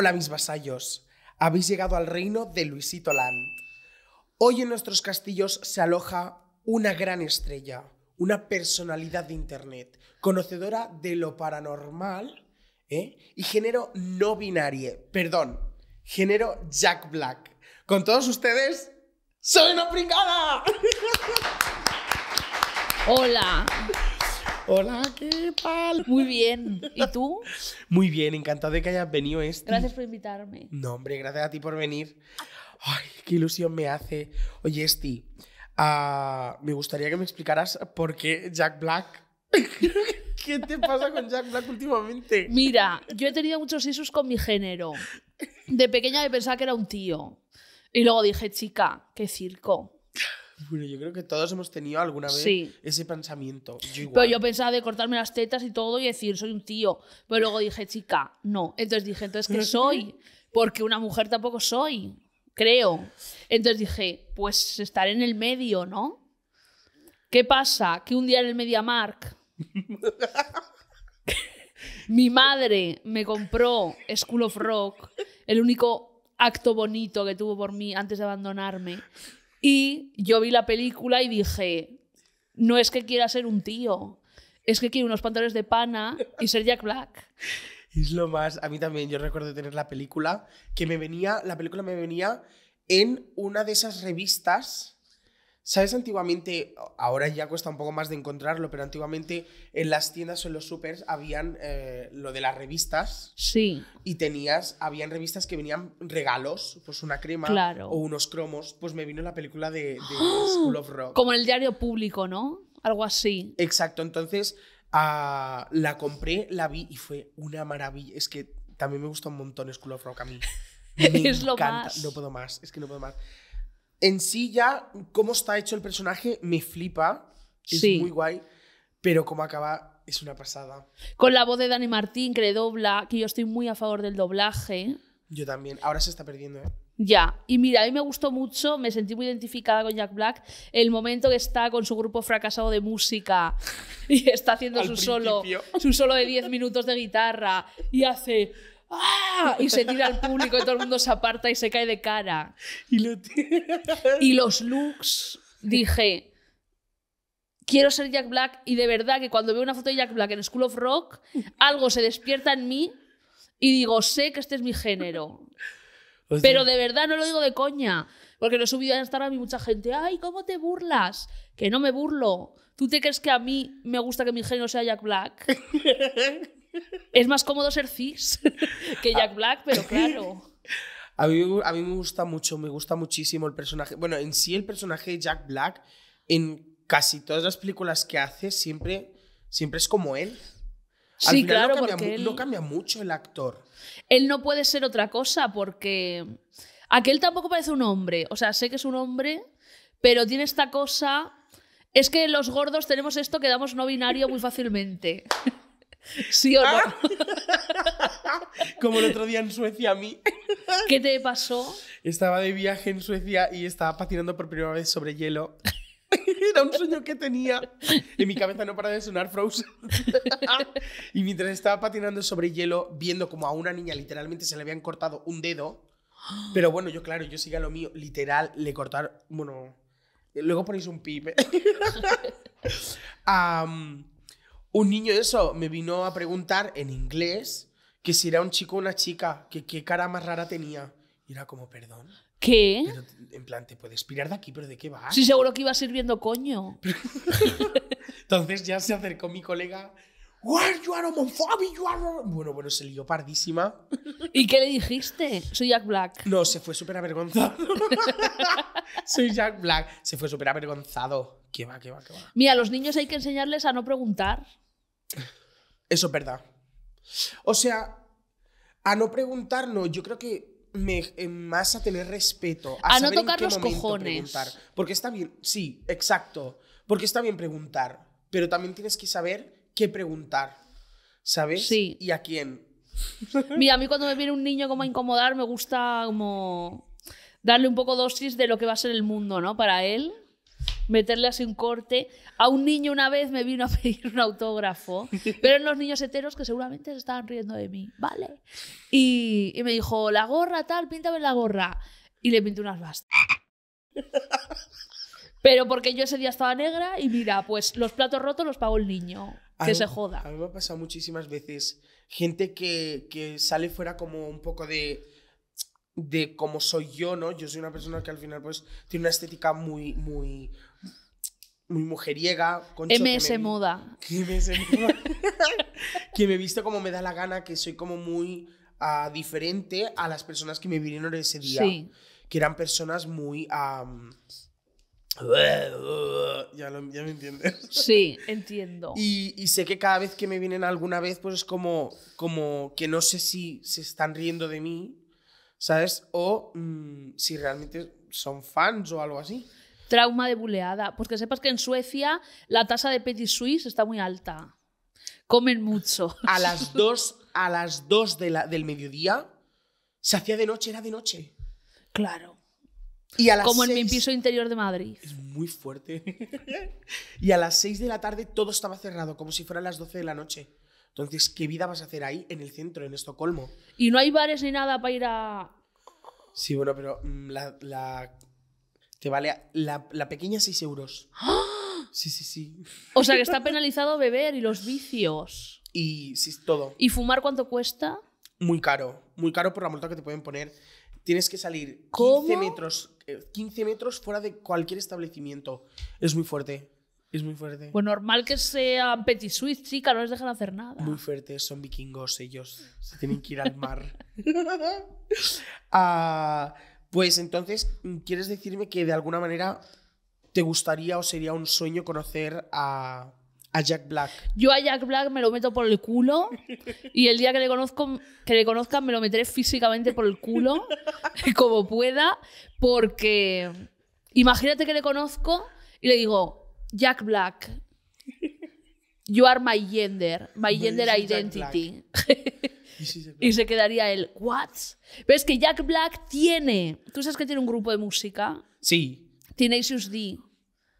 Hola mis vasallos, habéis llegado al reino de Luisito Land. Hoy en nuestros castillos se aloja una gran estrella, una personalidad de Internet, conocedora de lo paranormal ¿eh? y género no binario, perdón, género Jack Black. Con todos ustedes, ¡soy una pringada! Hola. Hola, ¿qué tal? Muy bien. ¿Y tú? Muy bien, encantado de que hayas venido este. Gracias por invitarme. No, hombre, gracias a ti por venir. Ay, qué ilusión me hace. Oye, Esti, ah, me gustaría que me explicaras por qué Jack Black. ¿Qué te pasa con Jack Black últimamente? Mira, yo he tenido muchos issues con mi género. De pequeña me pensaba que era un tío. Y luego dije, chica, qué circo. Bueno, yo creo que todos hemos tenido alguna vez ese pensamiento. Yo Pero yo pensaba de cortarme las tetas y todo y decir, soy un tío. Pero luego dije, chica, no. Entonces dije, entonces, ¿qué soy? Porque una mujer tampoco soy, creo. Entonces dije, pues estaré en el medio, ¿no? ¿Qué pasa? Que un día en el MediaMark mi madre me compró School of Rock, el único acto bonito que tuvo por mí antes de abandonarme. Y yo vi la película y dije, no es que quiera ser un tío, es que quiero unos pantalones de pana y ser Jack Black. Es lo más, a mí también, yo recuerdo tener la película, que me venía, la película me venía en una de esas revistas ¿Sabes? Antiguamente, ahora ya cuesta un poco más de encontrarlo, pero antiguamente en las tiendas o en los supers habían eh, lo de las revistas. Sí. Y tenías, habían revistas que venían regalos, pues una crema o unos cromos. Pues me vino la película de, ¡Ah! School of Rock. Como el diario público, ¿no? Algo así. Exacto, entonces ah, la compré, la vi y fue una maravilla. Es que también me gusta un montón School of Rock a mí. es lo más. No puedo más, es que no puedo más en sí ya cómo está hecho el personaje me flipa, es muy guay, pero cómo acaba es una pasada. Con la voz de Dani Martín que le dobla, que yo estoy muy a favor del doblaje. Yo también, ahora se está perdiendo, ¿eh? Ya, y mira, a mí me gustó mucho, me sentí muy identificada con Jack Black, el momento que está con su grupo fracasado de música y está haciendo su solo, su solo de 10 minutos de guitarra y hace ¡Ah! Y se tira al público y todo el mundo se aparta y se cae de cara. Y, los looks, dije, quiero ser Jack Black y de verdad que cuando veo una foto de Jack Black en School of Rock, algo se despierta en mí y digo, sé que este es mi género. Pero de verdad no lo digo de coña, porque lo he subido a Instagram y mucha gente, ay, ¿cómo te burlas? Que no me burlo. ¿Tú te crees que a mí me gusta que mi género sea Jack Black? Es más cómodo ser cis que Jack Black, pero claro. A mí, me gusta mucho, me gusta muchísimo el personaje. Bueno, en sí el personaje de Jack Black, en casi todas las películas que hace, siempre, siempre es como él. sí, claro, no cambia, no cambia mucho el actor. Él no puede ser otra cosa porque... Aquel tampoco parece un hombre. O sea, sé que es un hombre, pero tiene esta cosa. Es que los gordos tenemos esto que damos no binario muy fácilmente. ¿Sí o no? Ah. Como el otro día en Suecia a mí. ¿Qué te pasó? Estaba de viaje en Suecia y estaba patinando por primera vez sobre hielo. Era un sueño que tenía. En mi cabeza no para de sonar Frozen. y mientras estaba patinando sobre hielo, viendo como a una niña literalmente se le habían cortado un dedo. Pero bueno, yo claro, yo siga lo mío. Literal, le cortaron... Bueno, luego ponéis un pipe un niño eso me vino a preguntar en inglés que si era un chico o una chica, que qué cara más rara tenía. Y era como, perdón. ¿Qué? en plan, te puedes pirar de aquí, pero ¿de qué va? Sí, seguro que iba sirviendo coño. Entonces ya se acercó mi colega. What? You are you are... Bueno, bueno, se lió pardísima. ¿Y qué le dijiste? Soy Jack Black. No, se fue súper avergonzado. Soy Jack Black. Se fue súper avergonzado. ¿Qué va, qué va, qué va? Mira, a los niños hay que enseñarles a no preguntar. Eso es verdad. O sea, a no preguntarnos, yo creo que me, eh, más a tener respeto. A, no tocar los cojones. Porque está bien, sí, exacto. Porque está bien preguntar, pero también tienes que saber qué preguntar. ¿Sabes? Sí. Y a quién. Mira, a mí cuando me viene un niño como a incomodar, me gusta como darle un poco dosis de lo que va a ser el mundo, ¿no? Para él meterle así un corte. A un niño una vez me vino a pedir un autógrafo, pero en los niños heteros que seguramente se estaban riendo de mí, ¿vale? Y, me dijo, la gorra tal, píntame la gorra. Y le pinté unas bastas. Pero porque yo ese día estaba negra y mira, pues los platos rotos los pagó el niño. Que se joda. A mí me ha pasado muchísimas veces gente que sale fuera como un poco de de cómo soy yo, ¿no? Yo soy una persona que al final pues tiene una estética muy, muy, muy mujeriega. MS me, moda. Que que me visto como me da la gana, que soy como muy ah, diferente a las personas que me vinieron ese día. Que eran personas muy... ya, me entiendes. Sí, entiendo. Y, sé que cada vez que me vienen alguna vez, pues es como, como que no sé si se están riendo de mí ¿sabes? O mm, si realmente son fans o algo así. Trauma de buleada. porque pues sepas que en Suecia la tasa de Petit Suisse está muy alta. Comen mucho. A las 2 a las del mediodía se hacía de noche, era de noche. Claro. Y Como en mi piso interior de Madrid. Es muy fuerte. y a las 6 de la tarde todo estaba cerrado, como si fuera a las 12 de la noche. Entonces, ¿qué vida vas a hacer ahí en el centro, en Estocolmo? Y no hay bares ni nada para ir a... Sí, bueno, pero mm, la... la te vale la, pequeña 6 euros. ¡Ah! Sí, sí, sí. O sea, que está penalizado beber y los vicios. Y sí, todo. ¿Y fumar cuánto cuesta? Muy caro. Muy caro por la multa que te pueden poner. Tienes que salir 15 metros, 15 eh, metros fuera de cualquier establecimiento. Es muy fuerte. Es muy fuerte. Pues normal que sean Petit Suisse, chica, no les dejan hacer nada. Muy fuerte, son vikingos ellos. Se tienen que ir al mar. Ah, pues entonces, ¿quieres decirme que de alguna manera te gustaría o sería un sueño conocer a, a Jack Black? Yo a Jack Black me lo meto por el culo y el día que le, conozco, que le conozcan me lo meteré físicamente por el culo, como pueda, porque imagínate que le conozco y le digo, Jack Black. You are my gender, my gender identity. ¿Y, se quedaría el ¿what? Pero que Jack Black tiene. ¿Tú sabes que tiene un grupo de música? Sí. Tiene tiene D.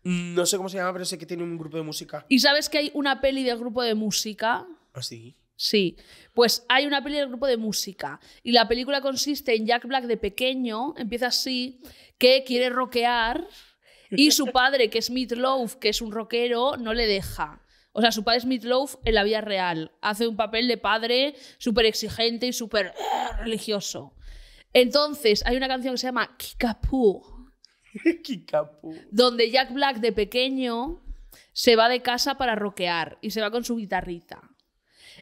Mm, no sé cómo se llama, pero sé que tiene un grupo de música. ¿Y sabes que hay una peli del grupo de música? ¿Ah, sí? Sí. Pues hay una peli del grupo de música. Y la película consiste en Jack Black de pequeño, empieza así, que quiere rockear y su padre, que es Love, que es un rockero, no le deja. O sea, su padre es Meatloaf en la vida real. Hace un papel de padre súper exigente y súper eh, religioso. Entonces, hay una canción que se llama Kickapoo. Kickapoo. Donde Jack Black de pequeño se va de casa para rockear y se va con su guitarrita.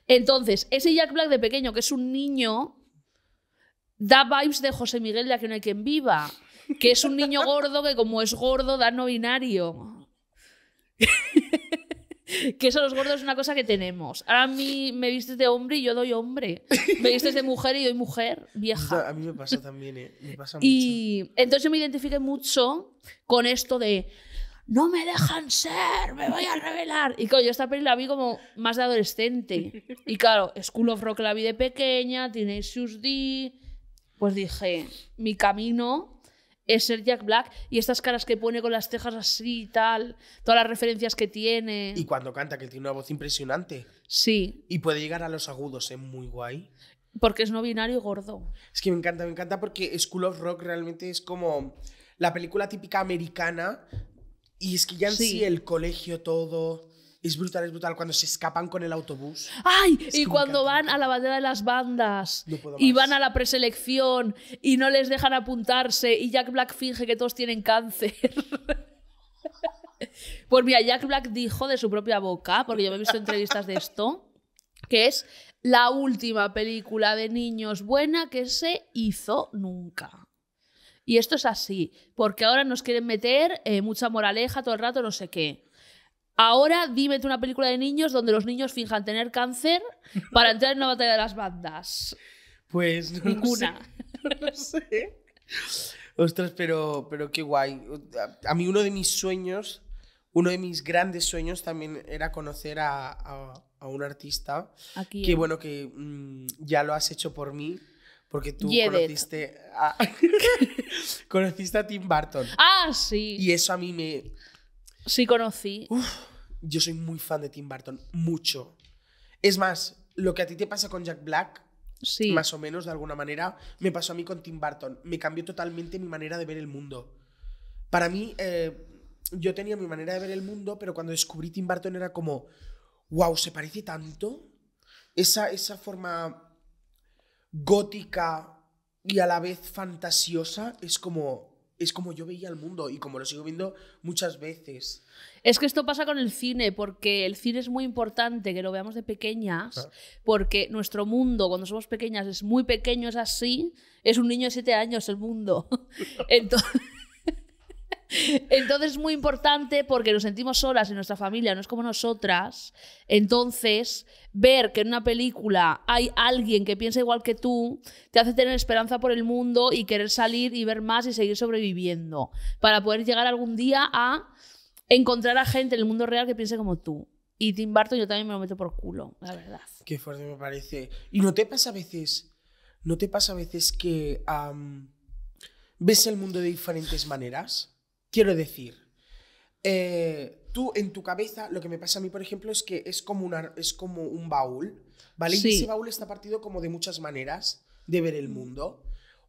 Entonces, ese Jack Black de pequeño, que es un niño, da vibes de José Miguel de que no hay quien viva. que es un niño gordo que como es gordo da no binario. que eso los gordos es una cosa que tenemos. Ahora a mí me viste de hombre y yo doy hombre. Me vistes de mujer y doy mujer, vieja. A mí me pasa también, ¿eh? me pasa y entonces me identifiqué mucho con esto de no me dejan ser, me voy a revelar. Y claro, yo esta peli la vi como más de adolescente. Y claro, School of Rock la vi de pequeña, tiene D. Pues dije, mi camino es el Jack Black y estas caras que pone con las cejas así y tal, todas las referencias que tiene. Y cuando canta, que tiene una voz impresionante. Sí. Y puede llegar a los agudos, es ¿eh? muy guay. Porque es no binario y gordo. Es que me encanta, me encanta porque School of Rock realmente es como la película típica americana y es que ya en sí el colegio todo es brutal, es brutal. Cuando se escapan con el autobús. ¡Ay! y cuando van a la bandera de las bandas. y van a la preselección y no les dejan apuntarse y Jack Black finge que todos tienen cáncer. pues mira, Jack Black dijo de su propia boca, porque yo me he visto entrevistas de esto, que es la última película de niños buena que se hizo nunca. Y esto es así, porque ahora nos quieren meter eh, mucha moraleja todo el rato, no sé qué. Ahora dímete una película de niños donde los niños finjan tener cáncer para entrar en una batalla de las bandas. Pues no ninguna. no lo sé. Ostras, pero, pero qué guay. A mí uno de mis sueños, uno de mis grandes sueños también era conocer a, un artista. Aquí. Que bueno, que mm, ya lo has hecho por mí. Porque tú conociste a, conociste a Tim Burton. Ah, sí. Y eso a mí me, Sí conocí. yo soy muy fan de Tim Burton, mucho. Es más, lo que a ti te pasa con Jack Black, más o menos de alguna manera, me pasó a mí con Tim Burton. Me cambió totalmente mi manera de ver el mundo. Para mí, eh, yo tenía mi manera de ver el mundo, pero cuando descubrí Tim Burton era como, wow, se parece tanto. Esa, esa forma gótica y a la vez fantasiosa es como, es como yo veía el mundo y como lo sigo viendo muchas veces. Es que esto pasa con el cine, porque el cine es muy importante que lo veamos de pequeñas, porque nuestro mundo cuando somos pequeñas es muy pequeño, es así, es un niño de siete años el mundo. Entonces... Entonces es muy importante porque nos sentimos solas en nuestra familia, no es como nosotras. Entonces, ver que en una película hay alguien que piensa igual que tú, te hace tener esperanza por el mundo y querer salir y ver más y seguir sobreviviendo, para poder llegar algún día a encontrar a gente en el mundo real que piense como tú. Y Tim Burton yo también me lo meto por culo, la verdad. Qué fuerte me parece. ¿Y no te pasa a veces, no te pasa a veces que ves el mundo de diferentes maneras? Quiero decir, eh, tú en tu cabeza, lo que me pasa a mí, por ejemplo, es que es como, una, es como un baúl, ¿vale? Y ese baúl está partido como de muchas maneras de ver el mundo.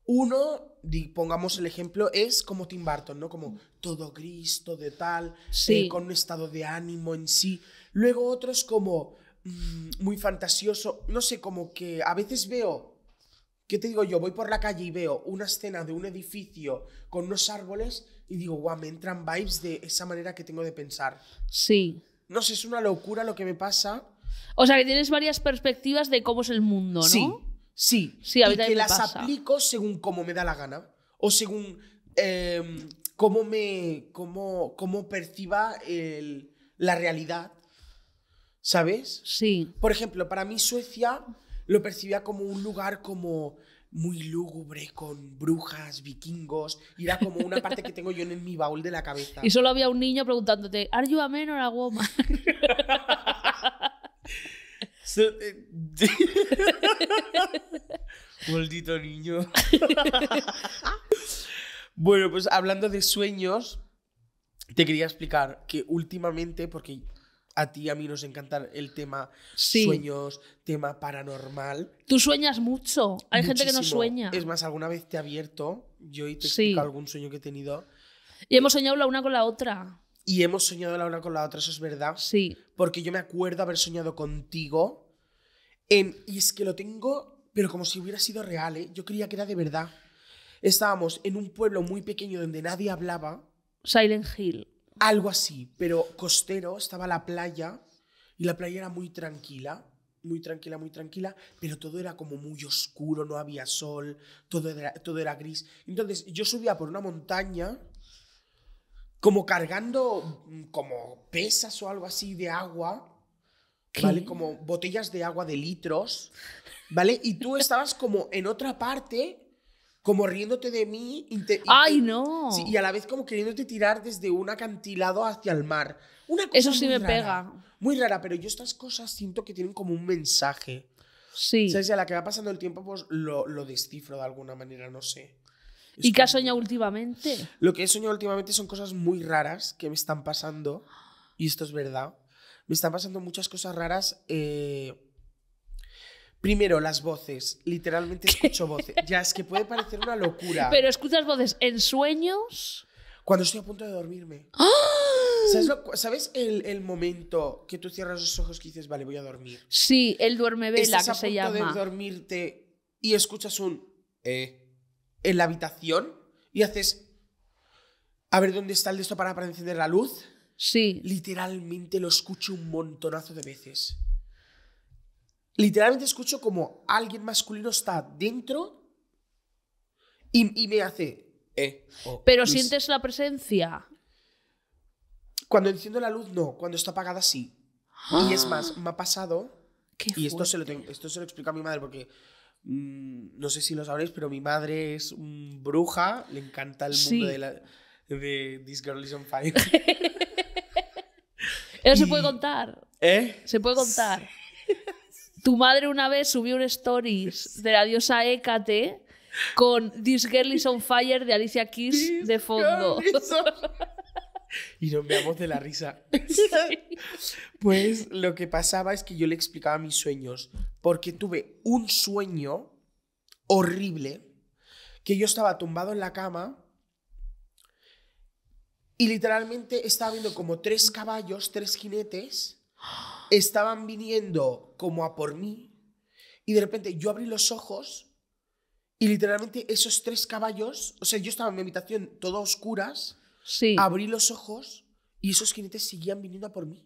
Uno, pongamos el ejemplo, es como Tim Burton, ¿no? Como todo gris, todo de tal, eh, con un estado de ánimo en sí. Luego otro es como mm, muy fantasioso, no sé, como que a veces veo ¿Qué te digo yo? Voy por la calle y veo una escena de un edificio con unos árboles y digo, guau, me entran vibes de esa manera que tengo de pensar. Sí. No sé, es una locura lo que me pasa. O sea, que tienes varias perspectivas de cómo es el mundo, ¿no? Sí, sí. y que las aplico según cómo me da la gana. O según em, cómo me. cómo, cómo perciba la realidad. ¿Sabes? Sí. Por ejemplo, para mí Suecia lo percibía como un lugar como muy lúgubre con brujas, vikingos. Y era como una parte que tengo yo en mi baúl de la cabeza. Y solo había un niño preguntándote, ¿Are you a men or a woman? Eh, maldito niño. bueno, pues hablando de sueños, te quería explicar que últimamente, porque a ti a mí nos encanta el tema sueños, tema paranormal. Tú sueñas mucho. Hay gente que no sueña. Es más, alguna vez te ha abierto yo y te he sí. algún sueño que he tenido. Y hemos soñado la una con la otra. Y hemos soñado la una con la otra, eso es verdad. Sí. Porque yo me acuerdo haber soñado contigo en. Y es que lo tengo, pero como si hubiera sido real, ¿eh? Yo creía que era de verdad. Estábamos en un pueblo muy pequeño donde nadie hablaba. Silent Hill. Algo así, pero costero, estaba la playa y la playa era muy tranquila, muy tranquila, muy tranquila, pero todo era como muy oscuro, no había sol, todo era, todo era gris. Entonces yo subía por una montaña como cargando mm, como pesas o algo así de agua, ¿vale? Como botellas de agua de litros, ¿vale? Y tú estabas como en otra parte como riéndote de mí. Y ¡Ay, no! y a la vez como queriéndote tirar desde un acantilado hacia el mar. Una Eso sí me pega. Muy rara, pero yo estas cosas siento que tienen como un mensaje. Sí. ¿Sabes? a la que va pasando el tiempo, pues lo, lo descifro de alguna manera, no sé. ¿Y qué has soñado últimamente? Lo que he soñado últimamente son cosas muy raras que me están pasando. Y esto es verdad. Me están pasando muchas cosas raras. Eh, Primero, las voces. Literalmente escucho voces. Ya, es que puede parecer una locura. Pero escuchas voces en sueños. Cuando estoy a punto de dormirme. ¡Ah! ¿Sabes, el, momento que tú cierras los ojos y dices, vale, voy a dormir? Sí, el duerme vela punto de dormirte y escuchas un eh", en la habitación y haces a ver dónde está el de esto para, para encender la luz. Sí. Literalmente lo escucho un montonazo de veces. Literalmente escucho como alguien masculino está dentro y, me hace... Eh, oh, Pero sientes la presencia. Cuando enciendo la luz, no. Cuando está apagada, sí. Y es más, me ha pasado... y esto se, lo esto se lo explico a mi madre porque mm, no sé si lo sabréis, pero mi madre es bruja, le encanta el mundo de, This Girl is on Fire. Eso se puede contar. ¿Eh? Se puede contar. Tu madre una vez subió un stories de la diosa Hécate con This Girl is on Fire de Alicia Keys de fondo. y nos veamos de la risa. pues lo que pasaba es que yo le explicaba mis sueños, porque tuve un sueño horrible, que yo estaba tumbado en la cama y literalmente estaba viendo como tres caballos, tres jinetes estaban viniendo como a por mí y de repente yo abrí los ojos y literalmente esos tres caballos, o sea, yo estaba en mi habitación toda oscura oscuras, sí. abrí los ojos y esos jinetes seguían viniendo a por mí.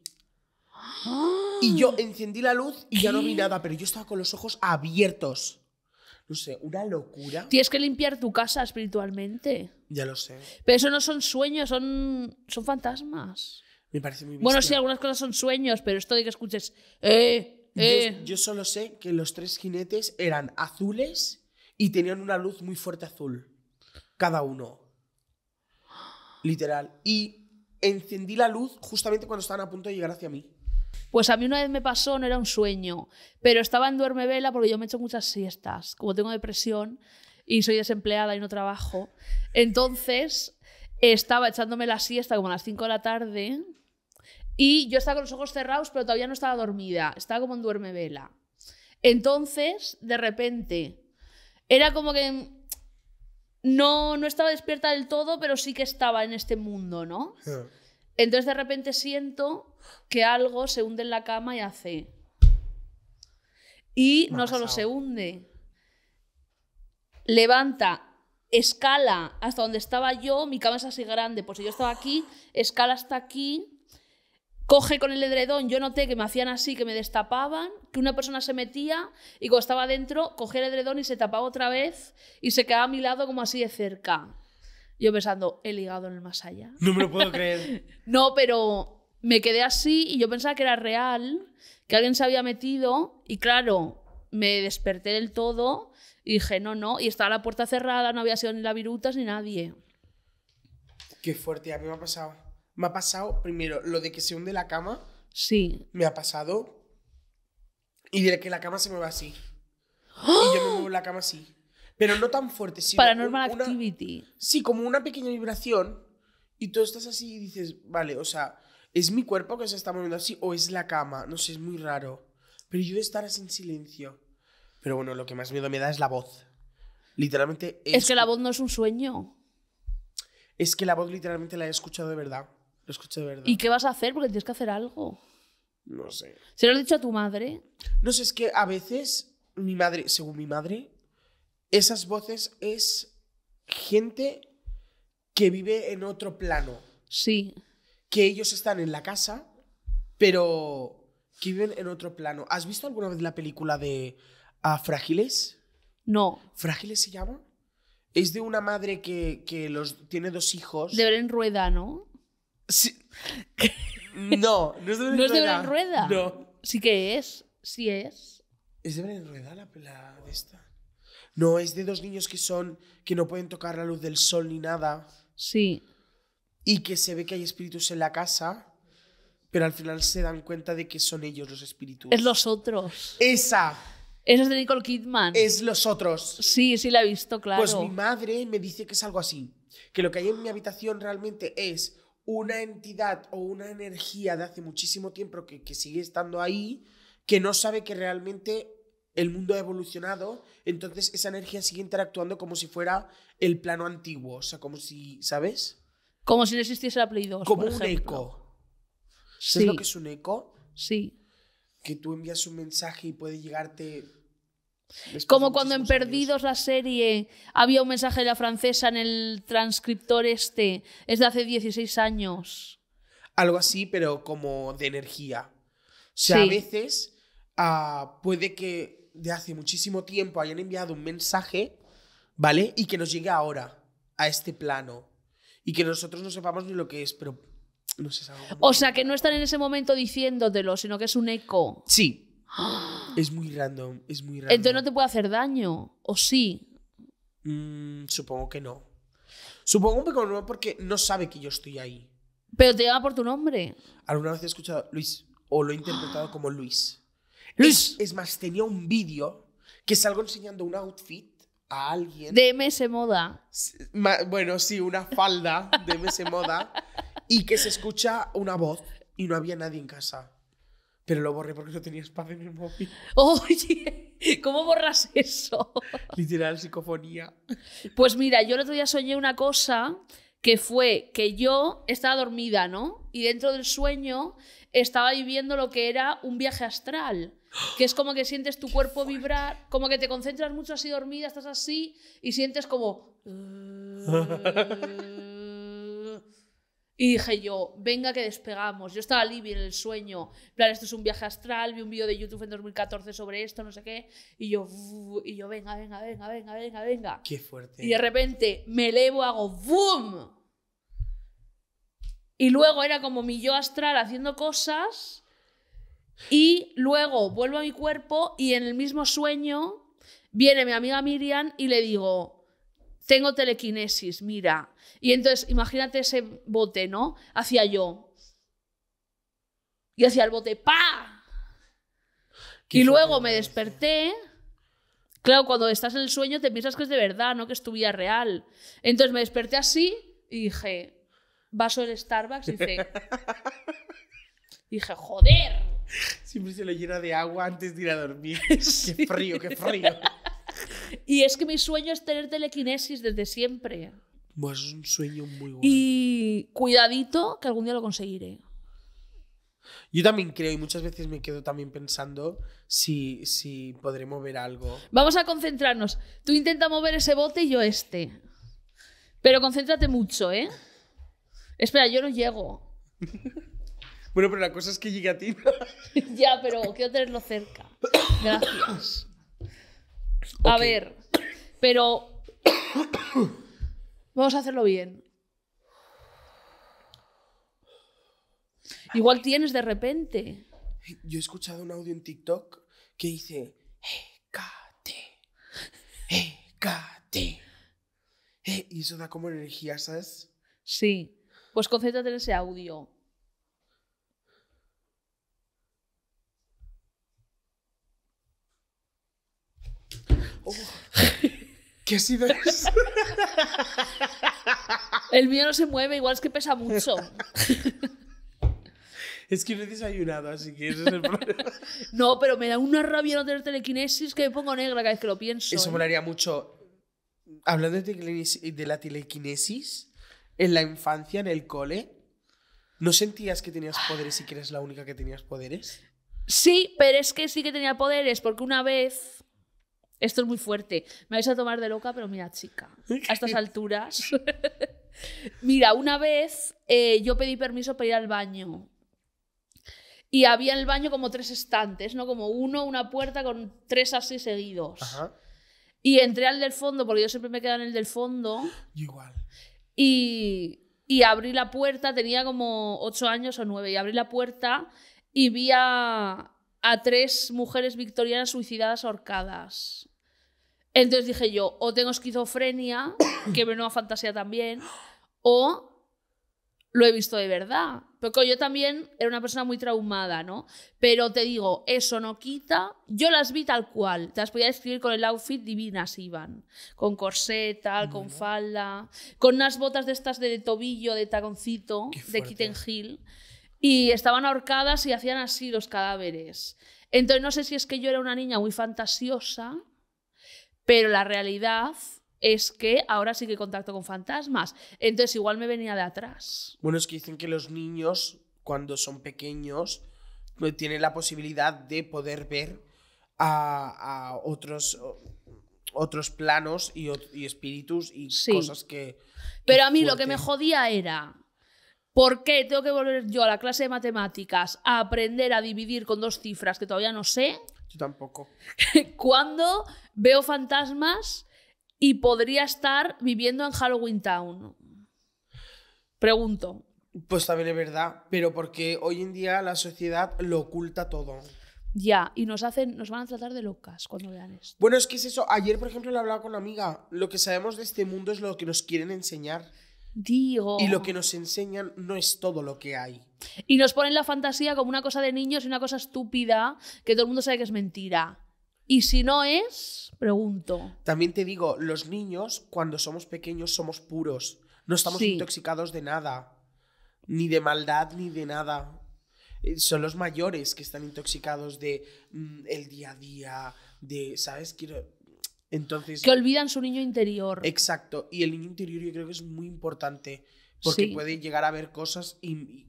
¡Ah! Y yo encendí la luz y ya no vi nada, pero yo estaba con los ojos abiertos. No sé, una locura. Tienes que limpiar tu casa espiritualmente. Ya lo sé. Pero eso no son sueños, son, son fantasmas. Me parece muy Bueno, sí, algunas cosas son sueños, pero esto de que escuches. ¡Eh! Yo, eh". yo solo sé que los tres jinetes eran azules y tenían una luz muy fuerte azul. Cada uno. Literal. Y encendí la luz justamente cuando estaban a punto de llegar hacia mí. Pues a mí una vez me pasó, no era un sueño, pero estaba en duerme vela porque yo me echo muchas siestas. Como tengo depresión y soy desempleada y no trabajo, entonces estaba echándome la siesta como a las 5 de la tarde y yo estaba con los ojos cerrados, pero todavía no estaba dormida, estaba como en duerme vela. Entonces, de repente, era como que no, no estaba despierta del todo, pero sí que estaba en este mundo, ¿no? Entonces, de repente siento que algo se hunde en la cama y hace. Y no solo se hunde, levanta escala hasta donde estaba yo, mi cama es así grande, pues si yo estaba aquí, escala hasta aquí coge con el edredón, yo noté que me hacían así, que me destapaban, que una persona se metía y cuando estaba dentro cogía el edredón y se tapaba otra vez y se quedaba a mi lado como así de cerca. Yo pensando, he ligado en el más allá. No me lo puedo creer. no, pero me quedé así y yo pensaba que era real, que alguien se había metido y claro, me desperté del todo y dije, no, no, y estaba la puerta cerrada, no había sido ni la virutas ni nadie. Qué fuerte, a mí me ha pasado. Me ha pasado, primero, lo de que se hunde la cama. Sí. Me ha pasado. Y de que la cama se me así. ¡Ah! Y yo me muevo la cama así. Pero no tan fuerte, sí. Paranormal Activity. Sí, como una pequeña vibración. Y tú estás así y dices, vale, o sea, ¿es mi cuerpo que se está moviendo así o es la cama? No sé, es muy raro. Pero yo de estar así en silencio. Pero bueno, lo que más miedo me da es la voz. Literalmente. es que la voz no es un sueño. Es que la voz literalmente la he escuchado de verdad. Lo escuché de verdad. ¿Y qué vas a hacer? Porque tienes que hacer algo. No sé. ¿Se lo has dicho a tu madre? No sé, es que a veces, mi madre, según mi madre, esas voces es gente que vive en otro plano. Sí. Que ellos están en la casa, pero que viven en otro plano. ¿Has visto alguna vez la película de ah, Frágiles? No. ¿Frágiles se llama? Es de una madre que, los, tiene dos hijos. De en Rueda, ¿no? No, no es de Rueda. Sí que es, sí es. ¿Es de Rueda la, esta? No, es de dos niños que son, que no pueden tocar la luz del sol ni nada. Sí. Y que se ve que hay espíritus en la casa, pero al final se dan cuenta de que son ellos los espíritus. Es los otros. Esa. Esa es de Nicole Kidman. Es los otros. Sí, sí la he visto, claro. Pues mi madre me dice que es algo así. Que lo que hay en mi habitación realmente es una entidad o una energía de hace muchísimo tiempo que, sigue estando ahí, que no sabe que realmente el mundo ha evolucionado, entonces esa energía sigue interactuando como si fuera el plano antiguo, o sea, como si, ¿sabes? Como si no existiese la Play Como un eco. ¿Sabes lo que es un eco? Sí. Que tú envías un mensaje y puede llegarte como cuando en Perdidos la serie había un mensaje de la francesa en el transcriptor este, es de hace 16 años. Algo así, pero como de energía. O sea, a veces ah, puede que de hace muchísimo tiempo hayan enviado un mensaje, ¿vale? Y que nos llegue ahora, a este plano. Y que nosotros no sepamos ni lo que es, pero no se O sea, que no están en ese momento diciéndotelo, sino que es un eco. Sí, Es muy random, es muy random. Entonces no te puede hacer daño, ¿o sí? Mm, supongo que no. Supongo que no, porque no sabe que yo estoy ahí. Pero te llama por tu nombre. Alguna vez he escuchado Luis, o lo he interpretado como Luis. Luis. Es, más, tenía un vídeo que salgo enseñando un outfit a alguien. De Moda. Bueno, sí, una falda de MS Moda. y que se escucha una voz y no había nadie en casa pero lo borré porque no tenía espacio en el móvil. Oye, ¿cómo borras eso? Literal, psicofonía. Pues mira, yo el otro día soñé una cosa que fue que yo estaba dormida, ¿no? Y dentro del sueño estaba viviendo lo que era un viaje astral, que es como que sientes tu cuerpo vibrar, como que te concentras mucho así dormida, estás así y sientes como... Y dije yo, venga que despegamos. Yo estaba living en el sueño. plan, esto es un viaje astral. Vi un vídeo de YouTube en 2014 sobre esto, no sé qué. Y yo, y yo, venga, venga, venga, venga, venga, venga. Qué fuerte. Y de repente me elevo, hago boom. Y luego era como mi yo astral haciendo cosas. Y luego vuelvo a mi cuerpo y en el mismo sueño viene mi amiga Miriam y le digo, tengo telequinesis, mira. Y entonces, imagínate ese bote, ¿no? Hacia yo. Y hacia el bote, ¡pa! Y luego me desperté. Claro, cuando estás en el sueño te piensas que es de verdad, no que es tu vida real. Entonces me desperté así y dije, vaso del Starbucks, y dice, dije, joder. Siempre se lo llena de agua antes de ir a dormir. Qué frío, qué frío. Y es que mi sueño es tener telequinesis desde siempre. Bueno, es un sueño muy bueno. Y cuidadito, que algún día lo conseguiré. Yo también creo, y muchas veces me quedo también pensando si, si podré mover algo. Vamos a concentrarnos. Tú intenta mover ese bote y yo este. Pero concéntrate mucho, ¿eh? Espera, yo no llego. bueno, pero la cosa es que llegue a ti. ya, pero quiero tenerlo cerca. Gracias. A ver, pero vamos a hacerlo bien. Igual tienes de repente. Yo he escuchado un audio en TikTok que dice, Eh, k Eh, y eso da como energía, ¿sabes? Sí. Pues concéntrate en ese audio. ¿Qué ha sido eso? El mío no se mueve, igual es que pesa mucho. Es que no he desayunado, así que ese es el problema. no, pero me da una rabia no tener telequinesis que me pongo negra cada vez que lo pienso. Eso ¿eh? me haría mucho. Hablando de, de la telequinesis, en la infancia, en el cole, ¿no sentías que tenías poderes y que eres la única que tenías poderes? Sí, pero es que sí que tenía poderes, porque una vez esto es muy fuerte. Me vais a tomar de loca, pero mira, chica, a estas alturas. mira, una vez eh, yo pedí permiso para ir al baño. Y había en el baño como tres estantes, ¿no? Como uno, una puerta con tres así seguidos. Ajá. Y entré al del fondo, porque yo siempre me quedo en el del fondo. Igual. Y, y abrí la puerta, tenía como ocho años o nueve, y abrí la puerta y vi a, a tres mujeres victorianas suicidadas ahorcadas. Entonces dije yo, o tengo esquizofrenia, que me una fantasía también, o lo he visto de verdad. Porque yo también era una persona muy traumada, ¿no? Pero te digo, eso no quita. Yo las vi tal cual. Te las podía describir con el outfit divinas, iban. Con corseta, con falda, con unas botas de estas de, tobillo, de taconcito, de Kitten Hill. Y estaban ahorcadas y hacían así los cadáveres. Entonces no sé si es que yo era una niña muy fantasiosa pero la realidad es que ahora sí que contacto con fantasmas. Entonces igual me venía de atrás. Bueno, es que dicen que los niños, cuando son pequeños, tienen la posibilidad de poder ver a, otros otros planos y, espíritus y cosas que... Pero a mí lo que me jodía era, ¿por qué tengo que volver yo a la clase de matemáticas a aprender a dividir con dos cifras que todavía no sé? Yo tampoco. ¿Cuándo? veo fantasmas y podría estar viviendo en Halloween Town. Pregunto. Pues también es verdad, pero porque hoy en día la sociedad lo oculta todo. Ya, y nos hacen, nos van a tratar de locas cuando vean esto. Bueno, es que es eso. Ayer, por ejemplo, le hablaba con una amiga. Lo que sabemos de este mundo es lo que nos quieren enseñar. Digo. Y lo que nos enseñan no es todo lo que hay. Y nos ponen la fantasía como una cosa de niños y una cosa estúpida que todo el mundo sabe que es mentira. Y si no es, pregunto. También te digo, los niños cuando somos pequeños somos puros. No estamos intoxicados de nada. Ni de maldad, ni de nada. Eh, son los mayores que están intoxicados de mm, el día a día, de, ¿sabes? Quiero... Entonces... Que olvidan su niño interior. Exacto. Y el niño interior yo creo que es muy importante. Porque pueden puede llegar a ver cosas y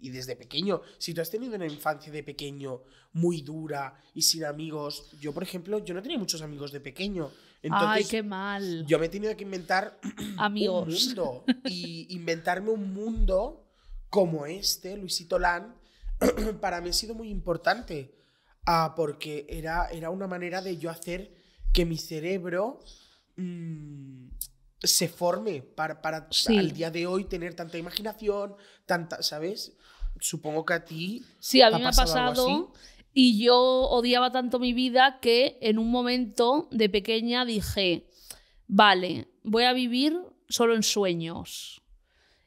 y desde pequeño, si tú has tenido una infancia de pequeño muy dura y sin amigos, yo por ejemplo, yo no tenía muchos amigos de pequeño. Entonces, Ay, qué mal. Yo me he tenido que inventar amigos. un mundo y inventarme un mundo como este, Luisito Lan, para mí ha sido muy importante ah, porque era, era una manera de yo hacer que mi cerebro mm, se forme para, para al día de hoy tener tanta imaginación, tanta, ¿sabes? supongo que a ti. Sí, a mí me ha pasado. Y yo odiaba tanto mi vida que en un momento de pequeña dije, vale, voy a vivir solo en sueños.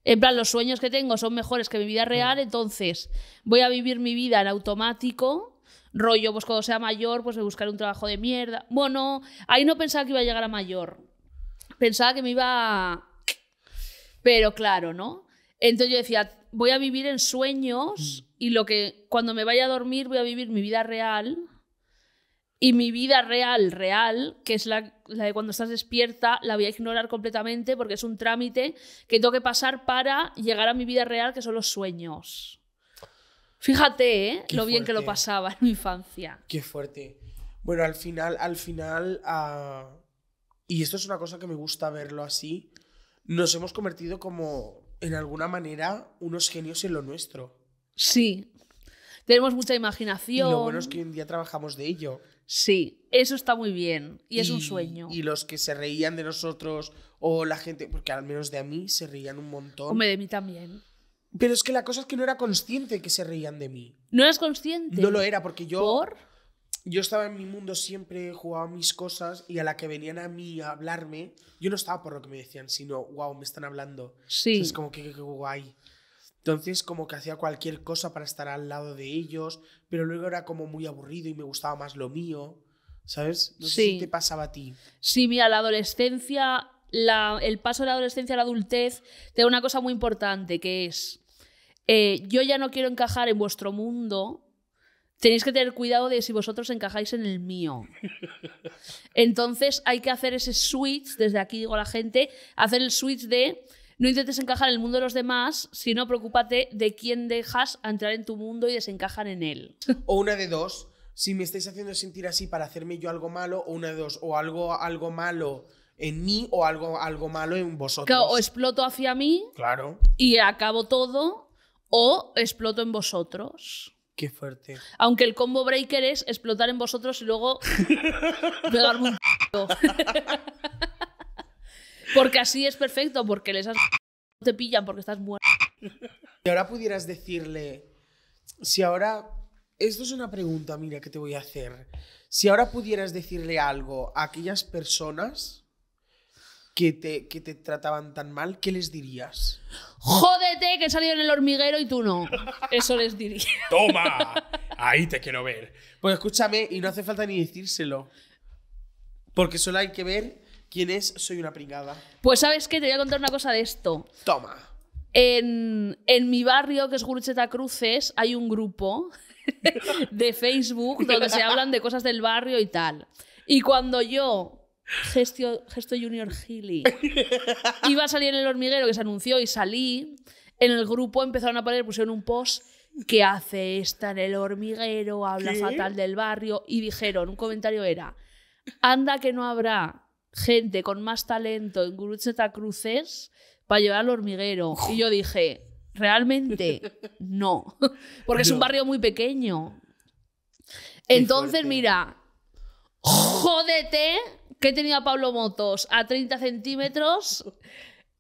En plan, los sueños que tengo son mejores que mi vida real, entonces voy a vivir mi vida en automático. Rollo, pues cuando sea mayor, pues a buscar un trabajo de mierda. Bueno, ahí no pensaba que iba a llegar a mayor. Pensaba que me iba... Pero claro, ¿no? Entonces yo decía, voy a vivir en sueños y lo que cuando me vaya a dormir voy a vivir mi vida real y mi vida real, real, que es la, de cuando estás despierta, la voy a ignorar completamente porque es un trámite que tengo que pasar para llegar a mi vida real, que son los sueños. Fíjate ¿eh? lo bien que lo pasaba en mi infancia. Qué fuerte. Bueno, al final, al final, ah, y esto es una cosa que me gusta verlo así, nos hemos convertido como en alguna manera, unos genios en lo nuestro. Sí. Tenemos mucha imaginación. Y lo bueno es que hoy en día trabajamos de ello. Sí, eso está muy bien y, es un sueño. Y los que se reían de nosotros o la gente, porque al menos de a mí se reían un montón. Hombre, de mí también. Pero es que la cosa es que no era consciente que se reían de mí. ¿No eras consciente? No lo era, porque yo yo estaba en mi mundo siempre, jugaba mis cosas y a la que venían a mí a hablarme, yo no estaba por lo que me decían, sino, wow, me están hablando. Sí. es como que, ¡Qué guay. Entonces, como que hacía cualquier cosa para estar al lado de ellos, pero luego era como muy aburrido y me gustaba más lo mío, ¿sabes? No sí. sé si pasaba a ti. Sí, mira, la adolescencia, la, el paso de la adolescencia a la adultez, te da una cosa muy importante, que es, eh, yo ya no quiero encajar en vuestro mundo tenéis que tener cuidado de si vosotros encajáis en el mío. Entonces hay que hacer ese switch, desde aquí digo a la gente, hacer el switch de no intentes encajar en el mundo de los demás, sino preocúpate de quién dejas entrar en tu mundo y desencajan en él. O una de dos, si me estáis haciendo sentir así para hacerme yo algo malo, o una de dos, o algo, algo malo en mí o algo, algo malo en vosotros. o exploto hacia mí claro. y acabo todo, o exploto en vosotros. Qué fuerte. Aunque el combo breaker es explotar en vosotros y luego pegarme un Porque así es perfecto, porque les has... te pillan porque estás muerto. Y ahora pudieras decirle, si ahora... Esto es una pregunta, mira, que te voy a hacer. Si ahora pudieras decirle algo a aquellas personas que te, trataban tan mal, ¿qué les dirías? Jódete que he salido en el hormiguero y tú no. Eso les diría. ¡Toma! Ahí te quiero ver. Pues escúchame, y no hace falta ni decírselo. Porque solo hay que ver quién es Soy una pringada. Pues sabes qué, te voy a contar una cosa de esto. Toma. En, en mi barrio, que es Gurucheta Cruces, hay un grupo de Facebook donde se hablan de cosas del barrio y tal. Y cuando yo Gesto Junior Gili. Iba a salir en el hormiguero que se anunció y salí. En el grupo empezaron a poner, pusieron un post que hace esta en el hormiguero, habla fatal del barrio. Y dijeron, un comentario era, anda que no habrá gente con más talento en Gurucheta Cruces para llevar al hormiguero. Y yo dije, realmente no, porque es un barrio muy pequeño. Entonces, mira, jódete que tenía Pablo Motos a 30 centímetros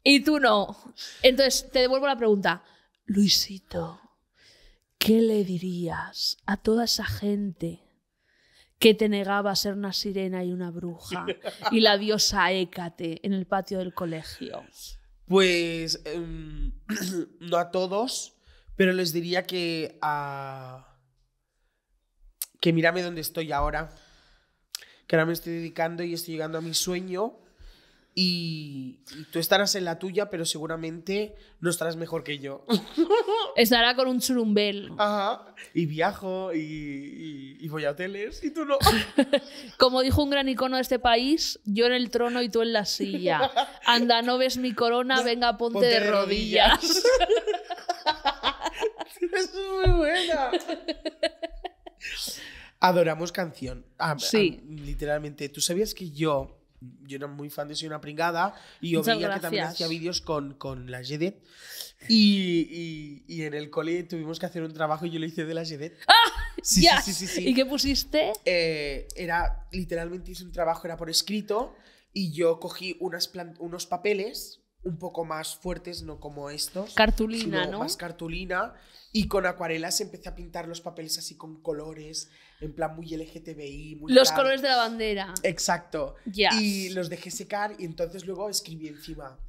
y tú no. Entonces, te devuelvo la pregunta. Luisito, ¿qué le dirías a toda esa gente que te negaba a ser una sirena y una bruja y la diosa Hécate en el patio del colegio? Pues em, no a todos, pero les diría que a... que mírame dónde estoy ahora que ahora me estoy dedicando y estoy llegando a mi sueño. Y, tú estarás en la tuya, pero seguramente no estarás mejor que yo. Estará con un churumbel. Ajá. Y viajo y, y, voy a hoteles y tú no. Como dijo un gran icono de este país, yo en el trono y tú en la silla. Anda, no ves mi corona, venga, ponte, ponte de, rodillas. rodillas. es muy buena. Adoramos canción. Ah, ah, sí. literalmente. ¿Tú sabías que yo, yo era muy fan de Soy una pringada y yo veía que también hacía vídeos con, con la Jedet? Y, en el cole tuvimos que hacer un trabajo y yo lo hice de la Jedet. ¡Ah! Sí, sí, sí, ¿Y qué pusiste? Eh, era, literalmente hice un trabajo, era por escrito y yo cogí unas unos papeles un poco más fuertes, no como esto Cartulina, ¿no? Más cartulina. Y con acuarelas empecé a pintar los papeles así con colores, en plan muy LGTBI, Los colores de la bandera. Exacto. Y los dejé secar y entonces luego escribí encima.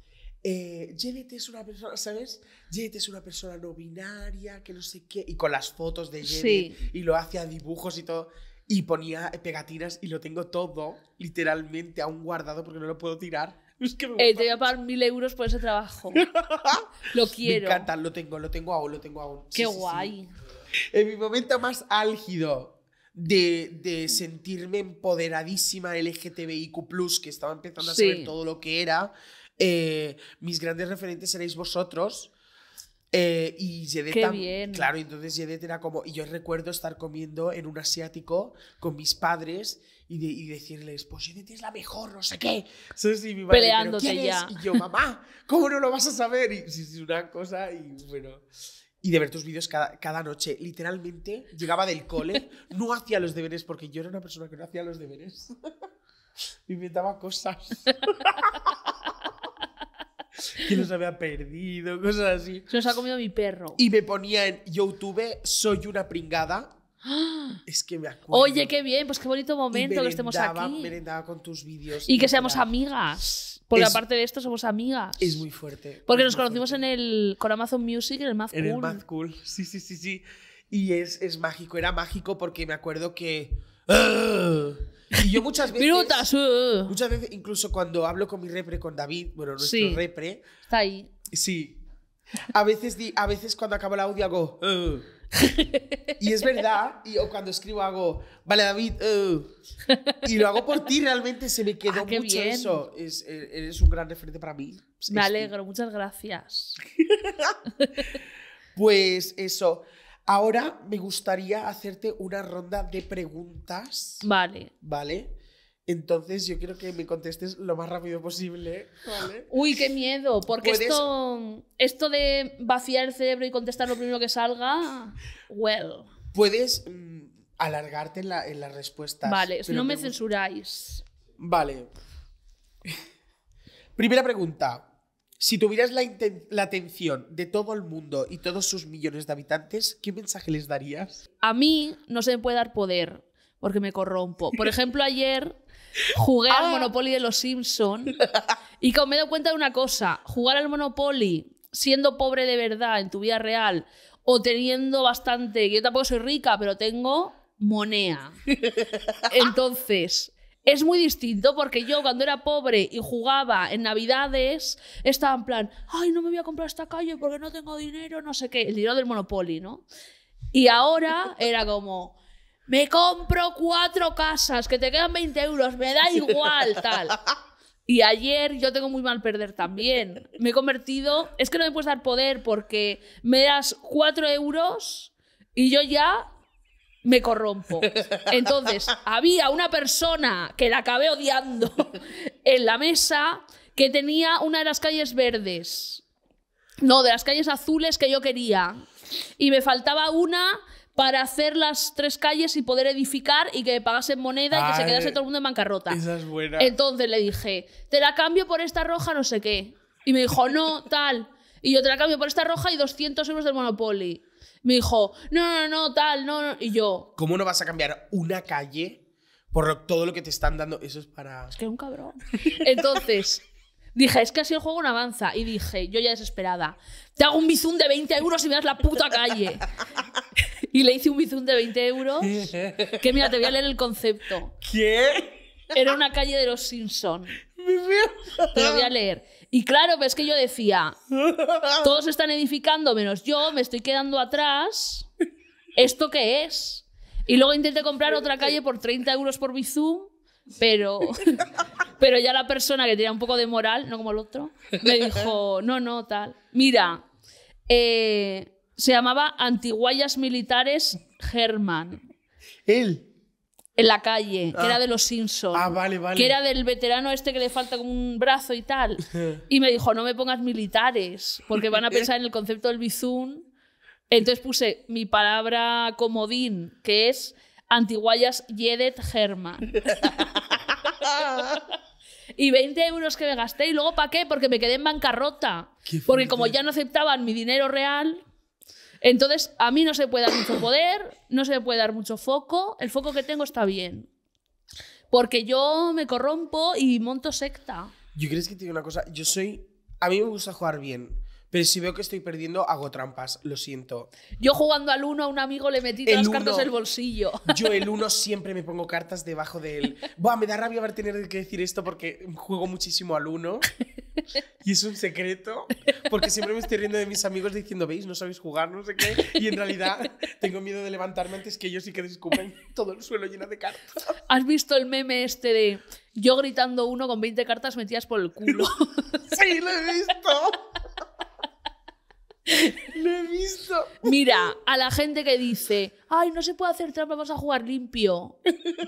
Eh, es una persona, ¿sabes? Janet es una persona no binaria, que no sé qué. Y con las fotos de Janet Y lo hacía dibujos y todo. Y ponía pegatinas y lo tengo todo, literalmente, aún guardado porque no lo puedo tirar eh, te voy a pagar mil euros por ese trabajo. lo quiero. Me encanta, lo tengo, lo tengo aún, lo tengo aún. Qué guay. En mi momento más álgido de, sentirme empoderadísima LGTBIQ, que estaba empezando a saber todo lo que era, eh, mis grandes referentes seréis vosotros. Eh, y Yedet Claro, entonces Yedet era como. Y yo recuerdo estar comiendo en un asiático con mis padres y, decirles, pues Yedet es la mejor, no sé qué. Peleándote ya. Y yo, mamá, ¿cómo no lo vas a saber? Y es una cosa, y bueno. Y de ver tus vídeos cada, cada noche. Literalmente llegaba del cole, no hacía los deberes, porque yo era una persona que no hacía los deberes. inventaba cosas. que nos había perdido, cosas así. Se nos ha comido mi perro. Y me ponía en YouTube, soy una pringada. ¡Ah! Es que me acuerdo. Oye, qué bien, pues qué bonito momento que estemos aquí. Merendaba con tus vídeos. Y que seamos amigas. Por aparte de esto, somos amigas. Es muy fuerte. Porque nos conocimos en el, con Amazon Music, en el Math Cool. En el Math Cool, sí, sí, sí, sí. Y es, es mágico, era mágico porque me acuerdo que Ah. Y yo muchas veces. Ah. Muchas veces, incluso cuando hablo con mi repre, con David, bueno, nuestro repre. Está ahí. Sí. A veces, a veces cuando acabo el audio hago. Ah. y es verdad, y, o cuando escribo hago, vale David, y lo hago por ti, realmente se me quedó mucho eso. Es, eh, eres un gran referente para mí. Me alegro, muchas gracias. pues eso, Ahora me gustaría hacerte una ronda de preguntas. Vale. Vale. Entonces yo quiero que me contestes lo más rápido posible. Uy, qué miedo, porque esto, de vaciar el cerebro y contestar lo primero que salga, well. Puedes mm, alargarte en, la, las respuestas. Vale, no me censuráis. Vale. Primera pregunta. Si tuvieras la, atención de todo el mundo y todos sus millones de habitantes, ¿qué mensaje les darías? A mí no se me puede dar poder porque me corrompo. Por ejemplo, ayer jugué al ah. Monopoly de los Simpson y me he dado cuenta de una cosa, jugar al Monopoly siendo pobre de verdad en tu vida real o teniendo bastante, yo tampoco soy rica, pero tengo moneda. Entonces, es muy distinto porque yo cuando era pobre y jugaba en Navidades, estaba en plan, ay, no me voy a comprar esta calle porque no tengo dinero, no sé qué, el dinero del Monopoly, ¿no? Y ahora era como, me compro cuatro casas que te quedan 20 euros, me da igual, tal. Y ayer yo tengo muy mal perder también. Me he convertido, es que no me puedes dar poder porque me das cuatro euros y yo ya me corrompo. Entonces, había una persona que la acabé odiando en la mesa que tenía una de las calles verdes. No, de las calles azules que yo quería. Y me faltaba una para hacer las tres calles y poder edificar y que me pagasen moneda y que se quedase todo el mundo en bancarrota. Esa es Entonces le dije, te la cambio por esta roja, no sé qué. Y me dijo, no, tal. Y yo te la cambio por esta roja y 200 euros del Monopoly me dijo, no, no, no, tal, no, no. Y yo. ¿Cómo no vas a cambiar una calle por todo lo que te están dando? Eso es para. Es que es un cabrón. Entonces, dije, es que así el juego no avanza. Y dije, yo ya desesperada, te hago un bizum de 20 euros y me das la puta calle. Y le hice un bizum de 20 euros. Que mira, te voy a leer el concepto. ¿Qué? Era una calle de los Simpson. Te lo voy a leer. Y claro, pero es que yo decía, todos están edificando menos yo, me estoy quedando atrás. ¿Esto qué es? Y luego intenté comprar otra calle por 30 euros por Bizum, pero, pero ya la persona que tenía un poco de moral, no como el otro, me dijo, no, no, tal. Mira, eh, se llamaba Antiguallas Militares Germán. Él en la calle, que era ah. de los Simpsons. Ah, que era del veterano este que le falta como un brazo y tal. Y me dijo, no me pongas militares, porque van a pensar en el concepto del bizún. Entonces puse mi palabra comodín, que es Antiguayas Yedet German. y 20 euros que me gasté. ¿Y luego para qué? Porque me quedé en bancarrota. Porque como ya no aceptaban mi dinero real, entonces, a mí no se puede dar mucho poder, no se me puede dar mucho foco. El foco que tengo está bien. Porque yo me corrompo y monto secta. Yo crees que te una cosa, yo soy... A mí me gusta jugar bien. Pero si veo que estoy perdiendo, hago trampas, lo siento. Yo jugando al uno a un amigo le metí todas las cartas en el bolsillo. Yo el uno siempre me pongo cartas debajo de él. Buah, me da rabia haber tener que decir esto porque juego muchísimo al uno Y es un secreto, porque siempre me estoy riendo de mis amigos diciendo, veis, no sabéis jugar, no sé qué. Y en realidad tengo miedo de levantarme antes que ellos y que descubren todo el suelo lleno de cartas. ¿Has visto el meme este de yo gritando uno con 20 cartas metidas por el culo? sí, lo he visto. Lo he visto. Mira, a la gente que dice, ay, no se puede hacer trampa, vamos a jugar limpio.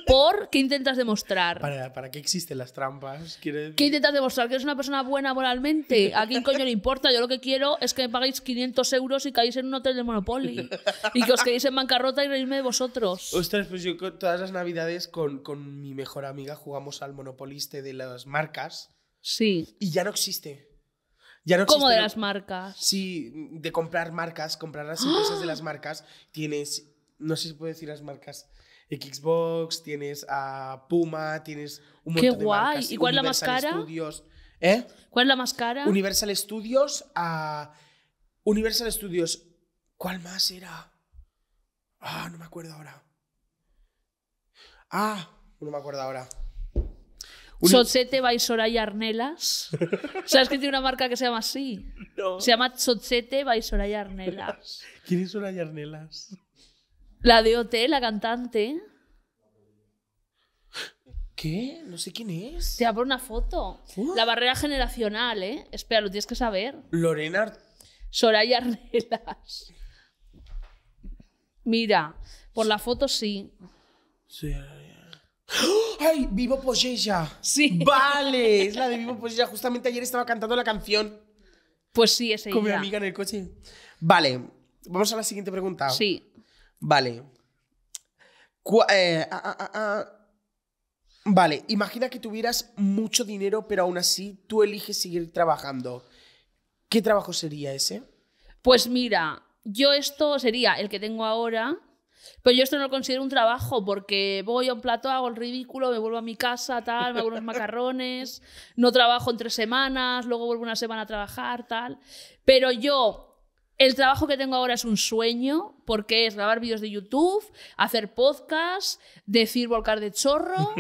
¿Por qué intentas demostrar? ¿Para, para qué existen las trampas? ¿Qué intentas demostrar? ¿Que eres una persona buena moralmente? ¿A quién coño le importa? Yo lo que quiero es que me paguéis 500 euros y caéis en un hotel de Monopoly. Y que os quedéis en bancarrota y reírme de vosotros. Ostras, pues yo todas las navidades con, con mi mejor amiga jugamos al Monopoliste de las marcas. Sí. Y ya no existe. ¿Cómo Como de las marcas. Sí, de comprar marcas, comprar las empresas de las marcas. Tienes, no sé si puedo decir las marcas. Xbox, tienes a Puma, tienes un montón Qué guay. ¿Y cuál es la más cara? Studios, ¿Eh? ¿Cuál es la más cara? Universal Studios a Universal Studios. ¿Cuál más era? Ah, no me acuerdo ahora. Ah, no me acuerdo ahora. Chochete by Soraya Arnelas. ¿Sabes que tiene una marca que se llama así? Se llama Chochete by Soraya Arnelas. ¿Quién es Soraya Arnelas? La de OT, la cantante. ¿Qué? No sé quién es. Te abro una foto. La barrera generacional, ¿eh? Espera, lo tienes que saber. Lorena. Soraya Arnelas. Mira, por la foto sí. Sí. ¡Ay! ¡Vivo poesía. Sí. Vale, es la de Vivo poesía. Justamente ayer estaba cantando la canción. Pues sí, es ella. Con mi amiga en el coche. Vale, vamos a la siguiente pregunta. Sí. Vale. Eh, ah, ah, ah, vale, imagina que tuvieras mucho dinero, pero aún así tú eliges seguir trabajando. ¿Qué trabajo sería ese? Pues mira, yo esto sería el que tengo ahora, pero yo esto no lo considero un trabajo porque voy a un plato, hago el ridículo, me vuelvo a mi casa, tal, me hago unos macarrones, no trabajo en tres semanas, luego vuelvo una semana a trabajar, tal. Pero yo, el trabajo que tengo ahora es un sueño porque es grabar vídeos de YouTube, hacer podcast, decir volcar de chorro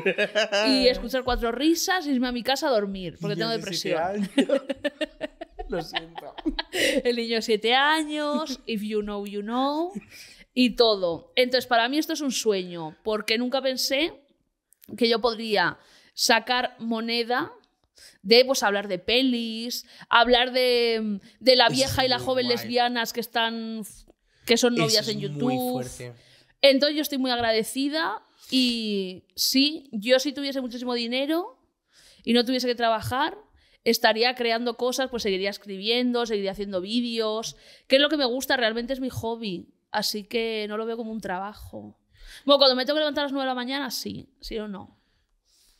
y escuchar cuatro risas y irme a mi casa a dormir porque tengo depresión. Lo siento. El niño de años, if you know, you know y todo. Entonces, para mí esto es un sueño, porque nunca pensé que yo podría sacar moneda de pues, hablar de pelis, hablar de, la vieja y la joven lesbianas que están que son novias en YouTube. Entonces yo estoy muy agradecida y sí, yo si tuviese muchísimo dinero y no tuviese que trabajar, estaría creando cosas, pues seguiría escribiendo, seguiría haciendo vídeos, que es lo que me gusta, realmente es mi hobby. Así que no lo veo como un trabajo. Bueno, cuando me tengo que levantar a las 9 de la mañana, sí, sí o no.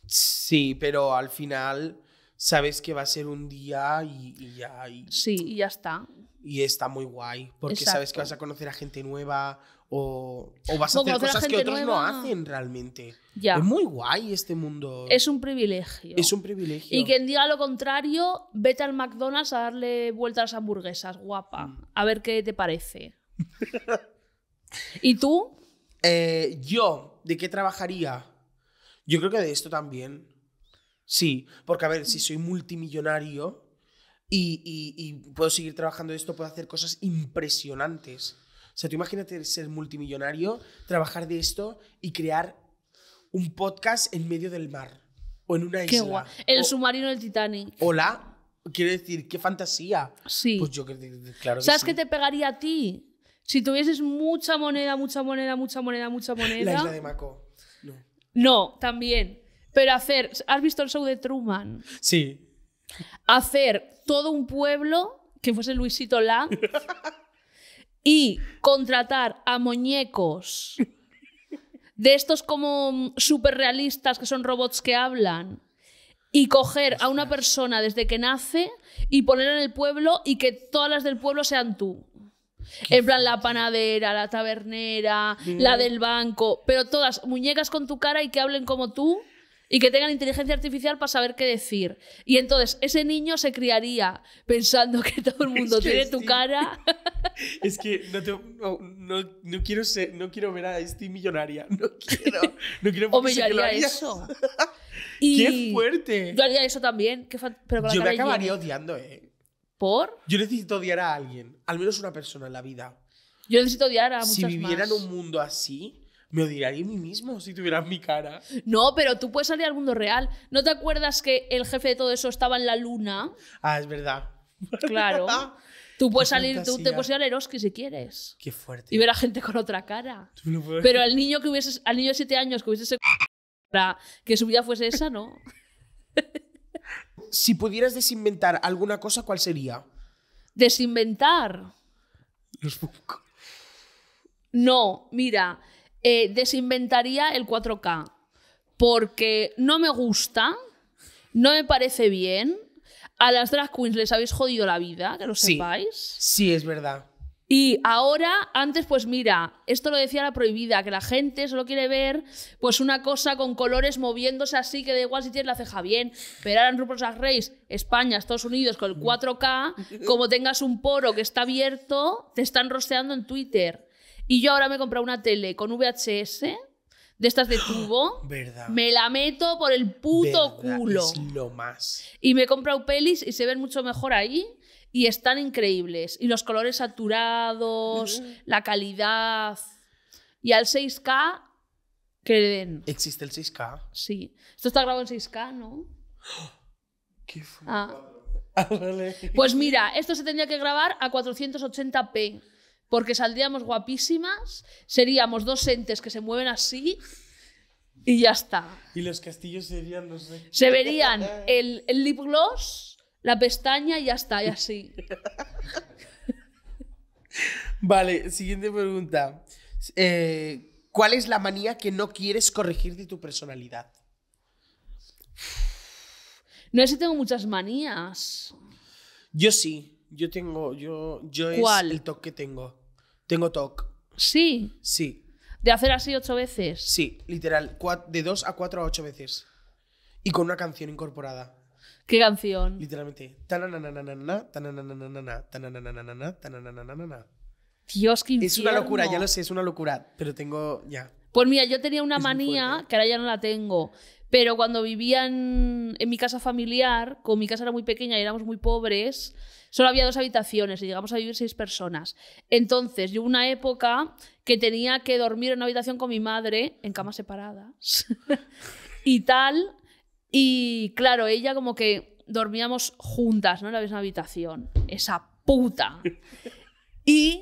Sí, pero al final sabes que va a ser un día y, ya. Y, sí, y ya está. Y está muy guay, porque sabes que vas a conocer a gente nueva o, o vas a hacer cosas que otros no hacen realmente. Ya. Es muy guay este mundo. Es un privilegio. Es un privilegio. Y quien diga lo contrario, vete al McDonald's a darle vueltas a las hamburguesas, guapa. Mm. A ver qué te parece. ¿Y tú? Eh, yo, ¿de qué trabajaría? Yo creo que de esto también. Sí, porque a ver, si soy multimillonario y, puedo seguir trabajando de esto, puedo hacer cosas impresionantes. O sea, tú imagínate ser multimillonario, trabajar de esto y crear un podcast en medio del mar o en una Qué isla. El submarino del Titanic. Hola, quiero decir, qué fantasía. Sí. Pues yo claro. ¿Sabes que sí. qué te pegaría a ti? Si tuvieses mucha moneda, mucha moneda, mucha moneda, mucha moneda. La isla de Mako. No. No, también. Pero hacer. ¿Has visto el show de Truman? Sí. Hacer todo un pueblo que fuese Luisito Lang y contratar a muñecos de estos como superrealistas que son robots que hablan y coger a una persona desde que nace y ponerla en el pueblo y que todas las del pueblo sean tú. En plan, la panadera, la tabernera, la mm. del banco, pero todas muñecas con tu cara y que hablen como tú y que tengan inteligencia artificial para saber qué decir. Y entonces ese niño se criaría pensando que todo el mundo tiene tu cara. Es que no, te... no, quiero ser, no quiero ver a este millonaria. No quiero. No quiero o me eso. ¡Qué fuerte! Yo haría eso también. la yo me acabaría odiando, ¿eh? ¿Por? Yo necesito odiar a alguien, al menos una persona en la vida. Yo necesito odiar a muchas Si viviera en un mundo así, me odiaría a mí mismo si tuvieras mi cara. No, pero tú puedes salir al mundo real. ¿No te acuerdas que el jefe de todo eso estaba en la luna? Ah, es verdad. Claro. Tú puedes salir, tú te puedes ir a Eroski si quieres. Qué fuerte. Y ver a gente con otra cara. Pero al niño que hubieses, al niño de 7 años que hubiese que su vida fuese esa, no si pudieras desinventar alguna cosa, ¿cuál sería? Desinventar. no, mira, eh, desinventaría el 4K porque no me gusta, no me parece bien. A las drag queens les habéis jodido la vida, que lo sepáis. Sí, es verdad. Y ahora, antes, pues mira, esto lo decía la prohibida, que la gente solo quiere ver pues una cosa con colores moviéndose así, que da igual si tienes la ceja bien. Pero ahora en grupos Drag Race, España, Estados Unidos, con el 4K, como tengas un poro que está abierto, te están rosteando en Twitter. Y yo ahora me he comprado una tele con VHS, de estas de tubo. Me la meto por el puto culo. más. Y me he comprado pelis y se ven mucho mejor ahí y están increíbles. Y los colores saturados, la calidad. Y al 6K, creen. ¿Existe el 6K? Sí. Esto está grabado en 6K, ¿no? ¡Qué ah. Ah, Pues mira, esto se tendría que grabar a 480p, porque saldríamos guapísimas, seríamos dos entes que se mueven así y ya está. Y los castillos serían, no sé. Se verían el, el lip gloss la pestaña y ya está, y así. vale, siguiente pregunta. Eh, ¿Cuál es la manía que no quieres corregir de tu personalidad? No sé si tengo muchas manías. Yo sí, yo tengo, yo, yo ¿Cuál? el toque que tengo. Tengo toque. Sí. Sí. De hacer así ocho veces. Sí, literal, de dos a cuatro a ocho veces. Y con una canción incorporada. Qué canción. Literalmente. Dios, qué Es una locura, ya lo sé, es una locura. Pero tengo. Ya. Pues mira, yo tenía una manía que ahora ya no la tengo. Pero cuando vivía en, en mi casa familiar, como mi casa era muy pequeña y éramos muy pobres, solo había dos habitaciones y llegamos a vivir seis personas. Entonces, yo hubo una época que tenía que dormir en una habitación con mi madre en camas separadas y tal. Y claro, ella como que dormíamos juntas, ¿no? En la misma habitación. Esa puta. Y...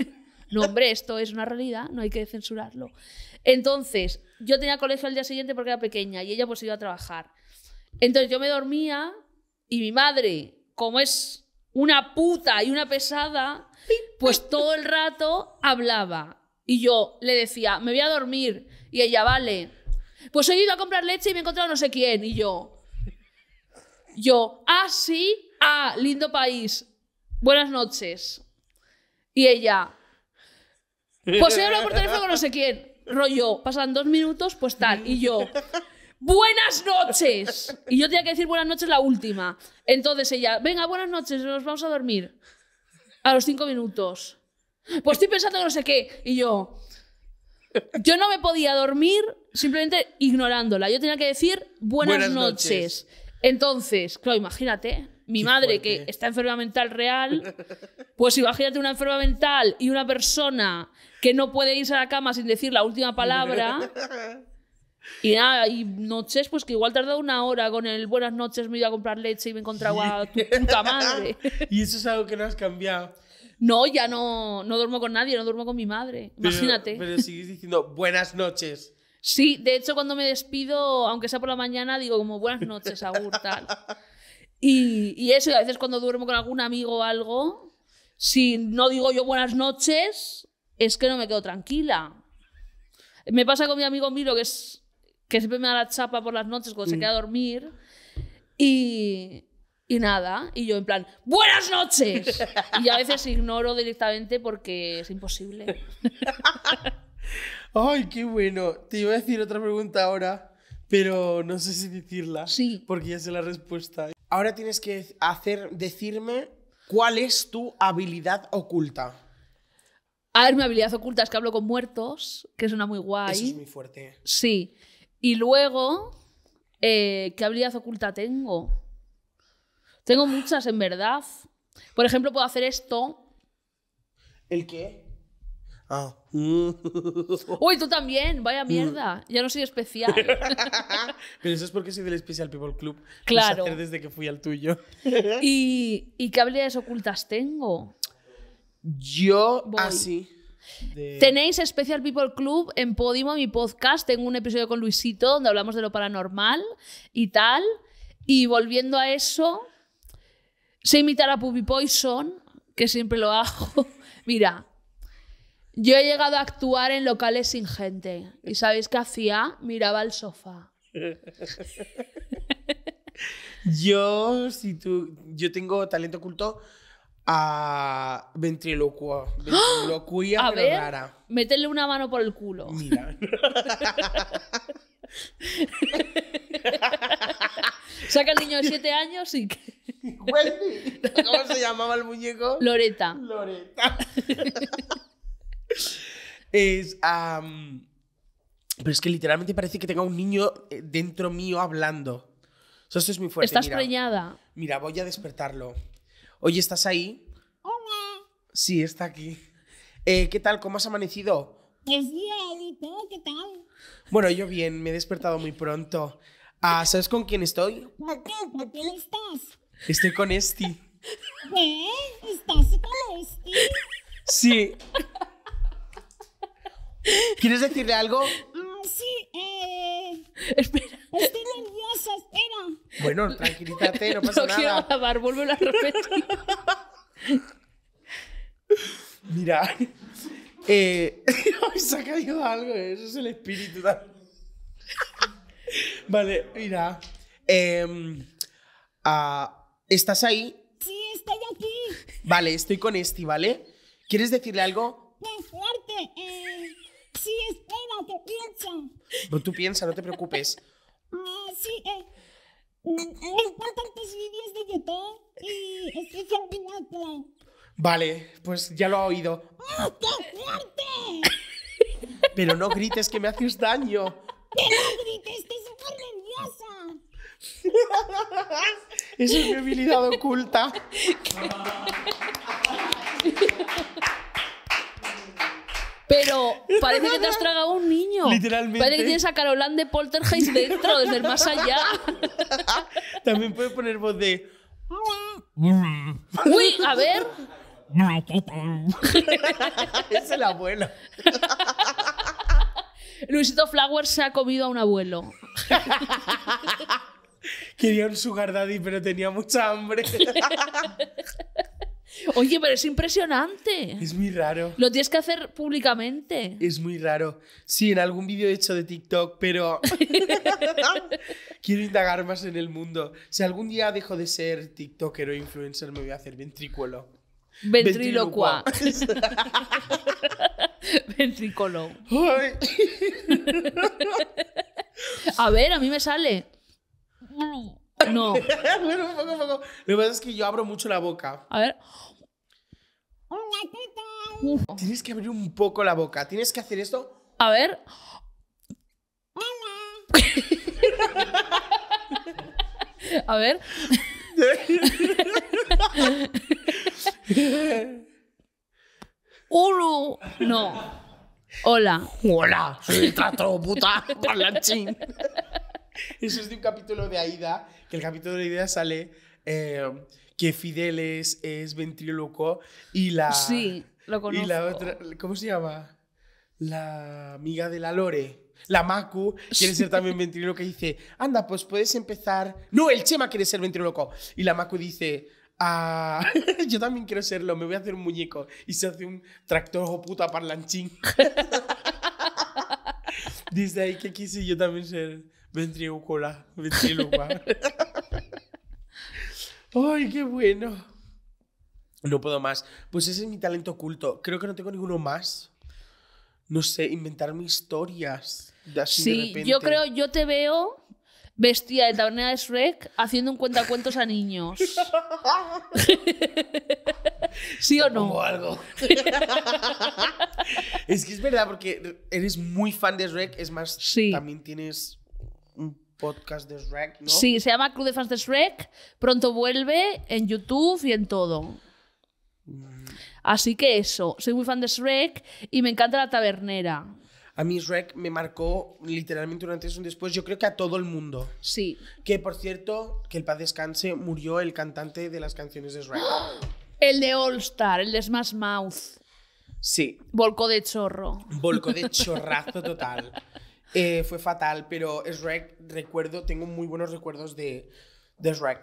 no, hombre, esto es una realidad, no hay que censurarlo. Entonces, yo tenía colegio al día siguiente porque era pequeña y ella pues iba a trabajar. Entonces yo me dormía y mi madre, como es una puta y una pesada, pues todo el rato hablaba. Y yo le decía, me voy a dormir. Y ella, vale. Pues he ido a comprar leche y me he encontrado no sé quién. Y yo, yo, ah, sí, ah, lindo país. Buenas noches. Y ella, pues he hablado por teléfono con no sé quién. Rollo, pasan dos minutos, pues tal. Y yo, buenas noches. Y yo tenía que decir buenas noches la última. Entonces ella, venga, buenas noches, nos vamos a dormir. A los cinco minutos. Pues estoy pensando en no sé qué. Y yo, yo no me podía dormir simplemente ignorándola. Yo tenía que decir buenas, noches. Entonces, claro, imagínate, mi madre que está enferma mental real, pues imagínate una enferma mental y una persona que no puede irse a la cama sin decir la última palabra. Y nada, y noches, pues que igual tardaba una hora con el buenas noches, me iba a comprar leche y me encontraba a tu puta madre. y eso es algo que no has cambiado. No, ya no, no duermo con nadie, no duermo con mi madre. Imagínate. Pero sigues diciendo buenas noches. Sí, de hecho cuando me despido, aunque sea por la mañana, digo como buenas noches, Agur, tal. Y, y eso, a veces cuando duermo con algún amigo o algo, si no digo yo buenas noches, es que no me quedo tranquila. Me pasa con mi amigo Miro, que es que siempre me da la chapa por las noches cuando se mm. queda a dormir. Y, y nada, y yo en plan, ¡buenas noches! Y a veces ignoro directamente porque es imposible. ¡Ay, qué bueno! Te iba a decir otra pregunta ahora, pero no sé si decirla. Sí. Porque ya sé la respuesta. Ahora tienes que hacer, decirme cuál es tu habilidad oculta. A ver, mi habilidad oculta es que hablo con muertos, que es una muy guay. Eso es muy fuerte. Sí. Y luego, eh, ¿qué habilidad oculta tengo? Tengo muchas, en verdad. Por ejemplo, puedo hacer esto. ¿El qué? Ah. Uy, tú también, vaya mierda. Ya no soy especial. Pero eso es porque soy del Special People Club. Claro. desde que fui al tuyo. ¿Y, qué habilidades ocultas tengo? Yo así. Tenéis Special People Club en Podimo, mi podcast. Tengo un episodio con Luisito donde hablamos de lo paranormal y tal. Y volviendo a eso, se imitar a Puppy Poison, que siempre lo hago. Mira, yo he llegado a actuar en locales sin gente. ¿Y sabéis qué hacía? Miraba al sofá. yo, si tú, yo tengo talento oculto a ventriloquia. Ventriloquia, ¡Ah! pero rara. una mano por el culo. Mira. Saca el niño de 7 años y. Wendy. ¿Cómo se llamaba el muñeco? Loreta. Loreta. es. Pero es que literalmente parece que tenga un niño eh, dentro mío hablando. O esto es muy fuerte. Estás mira. Mira, voy a despertarlo. Oye, ¿estás ahí? Hola. Sí, está aquí. Eh, ¿Qué tal? ¿Cómo has amanecido? Pues bien, ¿qué tal? Bueno, yo bien, me he despertado muy pronto. Ah, ¿Sabes con quién estoy? ¿Por qué? quién estás? Estoy con Esti. ¿Eh? ¿Estás con Esti? Sí. ¿Quieres decirle algo? sí, eh. Espera. Estoy nerviosa, espera. Bueno, tranquilízate, no pasa no quiero lavar vuelvo a repetir. Mira. Eh, se ha caído algo, eh, eso es el espíritu. vale, mira. Eh, ¿Estás ahí? Sí, estoy aquí. Vale, estoy con Esti, ¿vale? ¿Quieres decirle algo? ¡Qué fuerte, eh sí, espérate, piensa. No, tú piensa, no te preocupes. Ah, sí, eh. Me mm, encantan eh, tus vídeos de YouTube y estoy terminando. Vale, pues ya lo ha oído. ¡Ah, qué fuerte! Pero no grites que me haces daño. Que no grites, estoy súper nerviosa. Esa es mi habilidad oculta. Pero parece que te has tragado un niño. Literalmente. Parece que tienes a Carolan de Poltergeist dentro, desde el más allá. También puedes poner voz de. Uy, a ver. es el abuelo. Luisito Flowers se ha comido a un abuelo. Quería un sugar daddy, pero tenía mucha hambre. Oye, pero es impresionante. Es muy raro. Lo tienes que hacer públicamente. Es muy raro. Sí, en algún vídeo he hecho de TikTok, pero quiero indagar más en el mundo. Si algún día dejo de ser TikToker e influencer, me voy a hacer ventrículo. Ventrílocua. Ventrículo. a ver, a mí me sale. No. Lo que pasa es que yo abro mucho la boca. A ver. Tienes que abrir un poco la boca. Tienes que hacer esto. A ver. A ver. Uru. No. Hola. Hola, soy el trato, puta, Eso es de un capítulo de Aida, que el capítulo de Aida sale. Eh, que Fidel es, es y la... Sí, lo conozco. Y la otra, ¿cómo se llama? La amiga de la Lore. La Maku quiere ser también ventriloquia. y dice, anda, pues puedes empezar. No, el Chema quiere ser ventrílocuo... Y la Maku dice, ah, yo también quiero serlo, me voy a hacer un muñeco. Y se hace un tractor o puta parlanchín. Dice ahí que quise yo también ser ventriloquia. ¡Ay, qué bueno! No puedo más. Pues ese es mi talento oculto. Creo que no tengo ninguno más. No sé, inventarme historias. así sí, yo creo, yo te veo vestida de tabernera de Shrek haciendo un cuentacuentos a niños. ¿Sí o no? O algo. es que es verdad, porque eres muy fan de Shrek. Es más, también tienes un podcast de Shrek, ¿no? Sí, se llama Club de Fans de Shrek. Pronto vuelve en YouTube y en todo. Así que eso, soy muy fan de Shrek y me encanta la tabernera. A mí Shrek me marcó literalmente un antes y un después, yo creo que a todo el mundo. Sí. Que por cierto, que el paz descanse, murió el cantante de las canciones de Shrek. El de All Star, el de Smash Mouth. Sí. Volcó de chorro. Volcó de chorrazo total. Eh, fue fatal, pero Shrek, recuerdo, tengo muy buenos recuerdos de, de Shrek.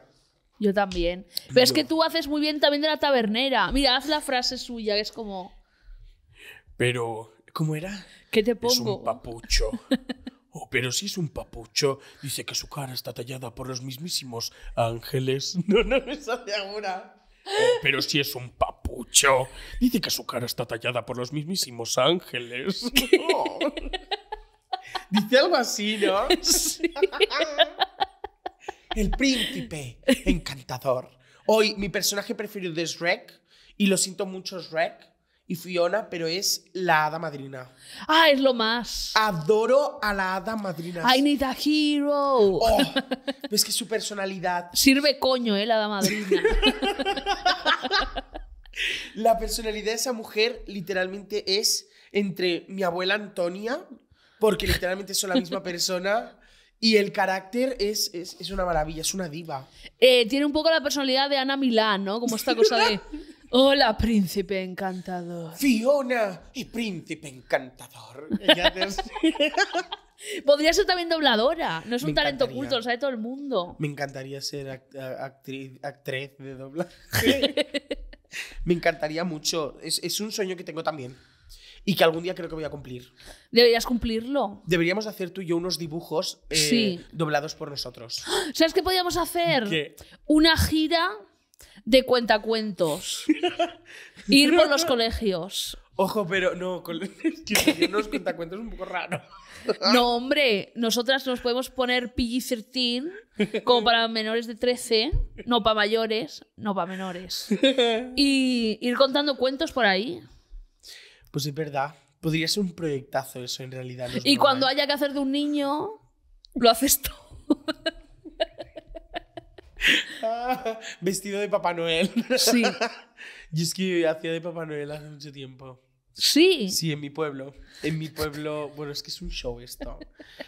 Yo también. Pero es que tú haces muy bien también de la tabernera. Mira, haz la frase suya, que es como. Pero, ¿cómo era? ¿Qué te pongo? Es un papucho. Oh, pero si es un papucho, dice que su cara está tallada por los mismísimos ángeles. No, no me sale ahora. Oh, pero si es un papucho, dice que su cara está tallada por los mismísimos ángeles. Oh. Dice algo así, ¿no? El príncipe encantador. Hoy, mi personaje preferido es Shrek, y lo siento mucho, Shrek y Fiona, pero es la hada madrina. Ah, es lo más. Adoro a la hada madrina. I need a hero. Oh, es que su personalidad. Sirve coño, eh, la hada madrina. la personalidad de esa mujer literalmente es entre mi abuela Antonia, porque literalmente son la misma persona. Y el carácter es, es, una maravilla, es una diva. Eh, tiene un poco la personalidad de Ana Milán, ¿no? Como esta cosa de... Hola, príncipe encantador. Fiona y príncipe encantador. Podría ser también dobladora. No es un talento oculto, lo sabe todo el mundo. Me encantaría ser actriz, actriz de doblaje. Me encantaría mucho. Es, es un sueño que tengo también y que algún día creo que voy a cumplir. Deberías cumplirlo. Deberíamos hacer tú y yo unos dibujos eh, doblados por nosotros. ¿Sabes qué podríamos hacer? Una gira de cuentacuentos. Ir por los colegios. Ojo, pero no, con, unos cuentacuentos un poco raro. No, hombre, nosotras nos podemos poner PG-13 como para menores de 13, no para mayores, no para menores. Y ir contando cuentos por ahí. Pues es verdad. Podría ser un proyectazo eso en realidad. y cuando haya que hacer de un niño, lo haces tú. vestido de Papá Noel. Sí. Y es que hacía de Papá Noel hace mucho tiempo. Sí. Sí, en mi pueblo. En mi pueblo, bueno, es que es un show esto.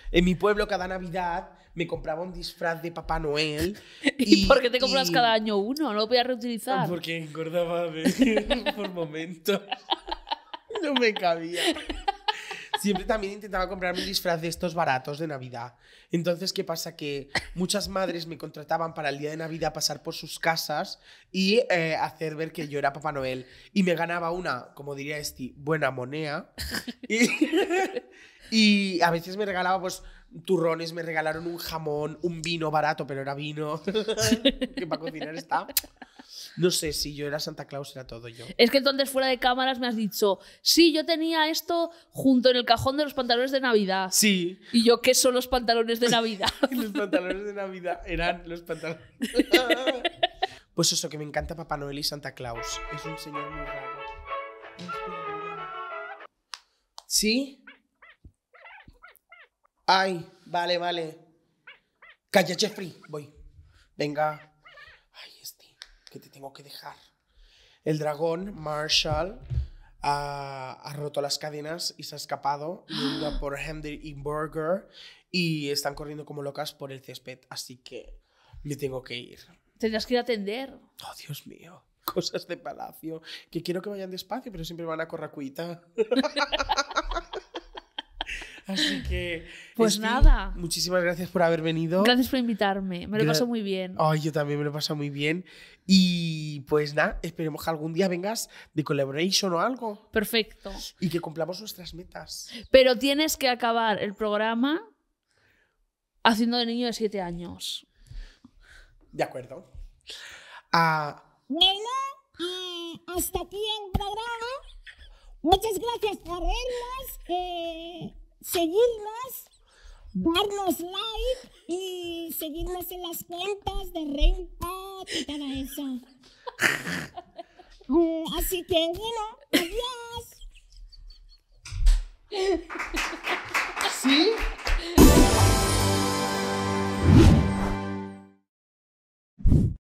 En mi pueblo cada Navidad me compraba un disfraz de Papá Noel. ¿Y, por qué te compras cada año uno? ¿No lo podías reutilizar? Porque engordaba de... por momentos. no me cabía. Siempre también intentaba comprarme un disfraz de estos baratos de Navidad. Entonces, ¿qué pasa? Que muchas madres me contrataban para el día de Navidad pasar por sus casas y eh, hacer ver que yo era Papá Noel. Y me ganaba una, como diría Esti, buena moneda. Y, y a veces me regalaba, pues, turrones, me regalaron un jamón, un vino barato, pero era vino, que para cocinar está. No sé, si yo era Santa Claus, era todo yo. Es que entonces fuera de cámaras me has dicho, sí, yo tenía esto junto en el cajón de los pantalones de Navidad. Sí. Y yo, ¿qué son los pantalones de Navidad? los pantalones de Navidad eran los pantalones. pues eso, que me encanta Papá Noel y Santa Claus. Es un señor muy raro. ¿Sí? Ay, vale, vale. Calla, Jeffrey. Voy. Venga que te tengo que dejar. El dragón Marshall ha, ah, ha roto las cadenas y se ha escapado por Henry y Burger y están corriendo como locas por el césped, así que me tengo que ir. Tendrás que ir a atender. Oh, Dios mío. Cosas de palacio. Que quiero que vayan despacio, pero siempre van a corracuita. Así que. Pues nada. Muchísimas gracias por haber venido. Gracias por invitarme. Me lo Gra muy bien. Ay, yo también me lo paso muy bien. Y pues nada, esperemos que algún día vengas de collaboration o algo. Perfecto. Y que cumplamos nuestras metas. Pero tienes que acabar el programa haciendo de niño de siete años. De acuerdo. Ah, hasta aquí el programa. Muchas gracias por vernos seguirnos, darnos like y seguirnos en las cuentas de renta y todo eso. Eh, así que, bueno, adiós. ¿Sí?